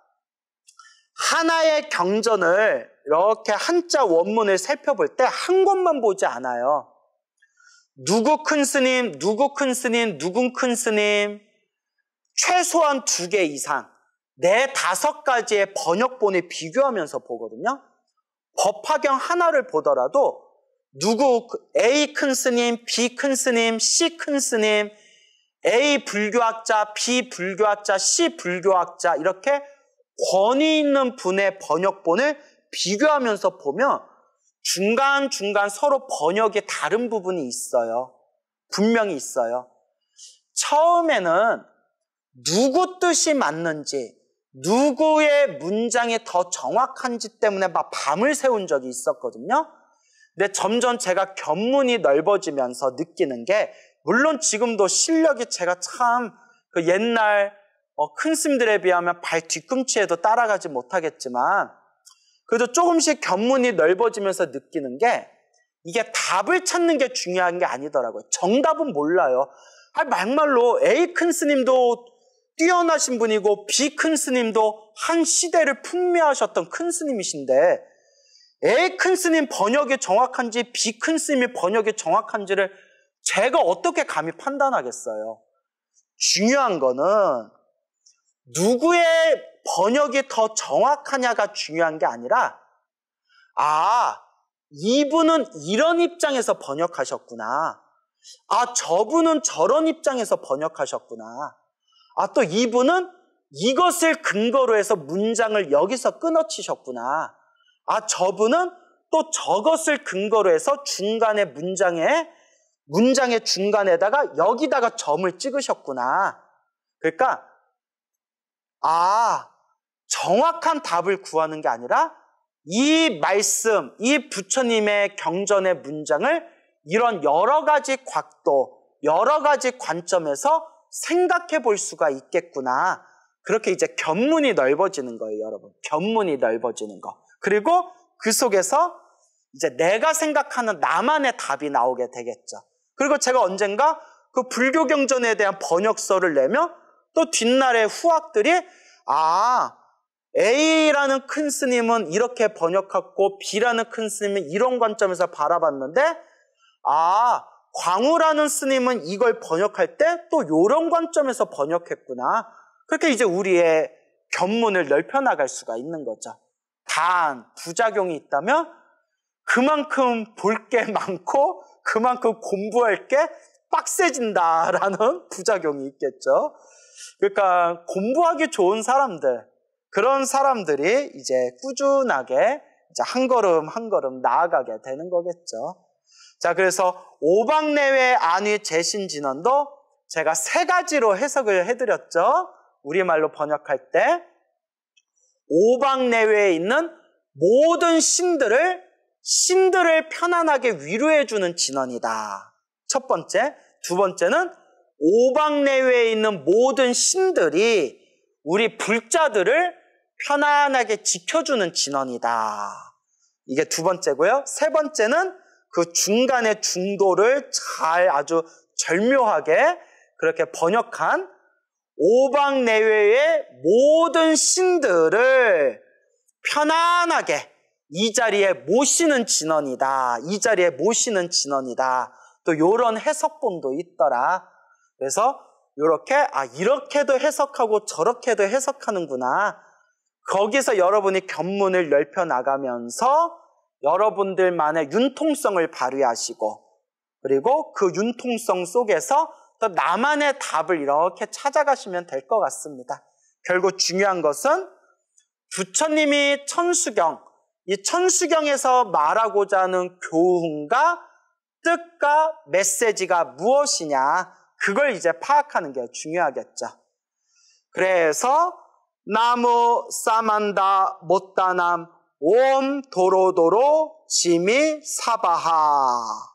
[SPEAKER 1] 하나의 경전을 이렇게 한자 원문을 살펴볼 때 한곳만 보지 않아요. 누구 큰 스님, 누구 큰 스님, 누군 큰 스님, 최소한 두 개 이상, 네 다섯 가지의 번역본에 비교하면서 보거든요. 법화경 하나를 보더라도 누구 A 큰 스님, B 큰 스님, C 큰 스님, A 불교학자, B 불교학자, C 불교학자 이렇게 권위 있는 분의 번역본을 비교하면서 보면 중간중간 서로 번역이 다른 부분이 있어요. 분명히 있어요. 처음에는 누구 뜻이 맞는지 누구의 문장이 더 정확한지 때문에 막 밤을 세운 적이 있었거든요. 근데 점점 제가 견문이 넓어지면서 느끼는 게 물론 지금도 실력이 제가 참그 옛날 어, 큰 스님들에 비하면 발 뒤꿈치에도 따라가지 못하겠지만 그래도 조금씩 견문이 넓어지면서 느끼는 게 이게 답을 찾는 게 중요한 게 아니더라고요. 정답은 몰라요. 아, 막말로 에이 큰 스님도 뛰어나신 분이고 비큰 스님도 한 시대를 풍미하셨던 큰 스님이신데 A 큰 스님 번역이 정확한지 비큰 스님이 번역이 정확한지를 제가 어떻게 감히 판단하겠어요? 중요한 거는 누구의 번역이 더 정확하냐가 중요한 게 아니라 아, 이분은 이런 입장에서 번역하셨구나. 아, 저분은 저런 입장에서 번역하셨구나. 아, 또 이분은 이것을 근거로 해서 문장을 여기서 끊어치셨구나. 아, 저분은 또 저것을 근거로 해서 중간에 문장에, 문장의 중간에다가 여기다가 점을 찍으셨구나. 그러니까, 아, 정확한 답을 구하는 게 아니라 이 말씀, 이 부처님의 경전의 문장을 이런 여러 가지 곽도, 여러 가지 관점에서 생각해 볼 수가 있겠구나. 그렇게 이제 견문이 넓어지는 거예요, 여러분. 견문이 넓어지는 거. 그리고 그 속에서 이제 내가 생각하는 나만의 답이 나오게 되겠죠. 그리고 제가 언젠가 그 불교 경전에 대한 번역서를 내며 또뒷날의 후학들이 아, A라는 큰 스님은 이렇게 번역하고 B라는 큰 스님은 이런 관점에서 바라봤는데 아, 광우라는 스님은 이걸 번역할 때 또 이런 관점에서 번역했구나. 그렇게 이제 우리의 견문을 넓혀나갈 수가 있는 거죠. 단, 부작용이 있다면 그만큼 볼 게 많고 그만큼 공부할 게 빡세진다라는 [laughs] 부작용이 있겠죠. 그러니까 공부하기 좋은 사람들, 그런 사람들이 이제 꾸준하게 이제 한 걸음 한 걸음 나아가게 되는 거겠죠. 자, 그래서 오방내외 안위 재신 진언도 제가 세 가지로 해석을 해드렸죠. 우리말로 번역할 때 오방내외에 있는 모든 신들을 신들을 편안하게 위로해주는 진언이다. 첫 번째, 두 번째는 오방 내외에 있는 모든 신들이 우리 불자들을 편안하게 지켜주는 진언이다. 이게 두 번째고요. 세 번째는 그 중간의 중도를 잘 아주 절묘하게 그렇게 번역한 오방 내외의 모든 신들을 편안하게 이 자리에 모시는 진언이다. 이 자리에 모시는 진언이다. 또 요런 해석본도 있더라. 그래서 요렇게 아 이렇게도 해석하고 저렇게도 해석하는구나. 거기서 여러분이 견문을 넓혀 나가면서 여러분들만의 윤통성을 발휘하시고 그리고 그윤통성 속에서 또 나만의 답을 이렇게 찾아가시면 될 것 같습니다. 결국 중요한 것은 부처님이 천수경, 이 천수경에서 말하고자 하는 교훈과 뜻과 메시지가 무엇이냐, 그걸 이제 파악하는 게 중요하겠죠. 그래서 나무 사만다 못다남 옴 도로도로 지미 사바하.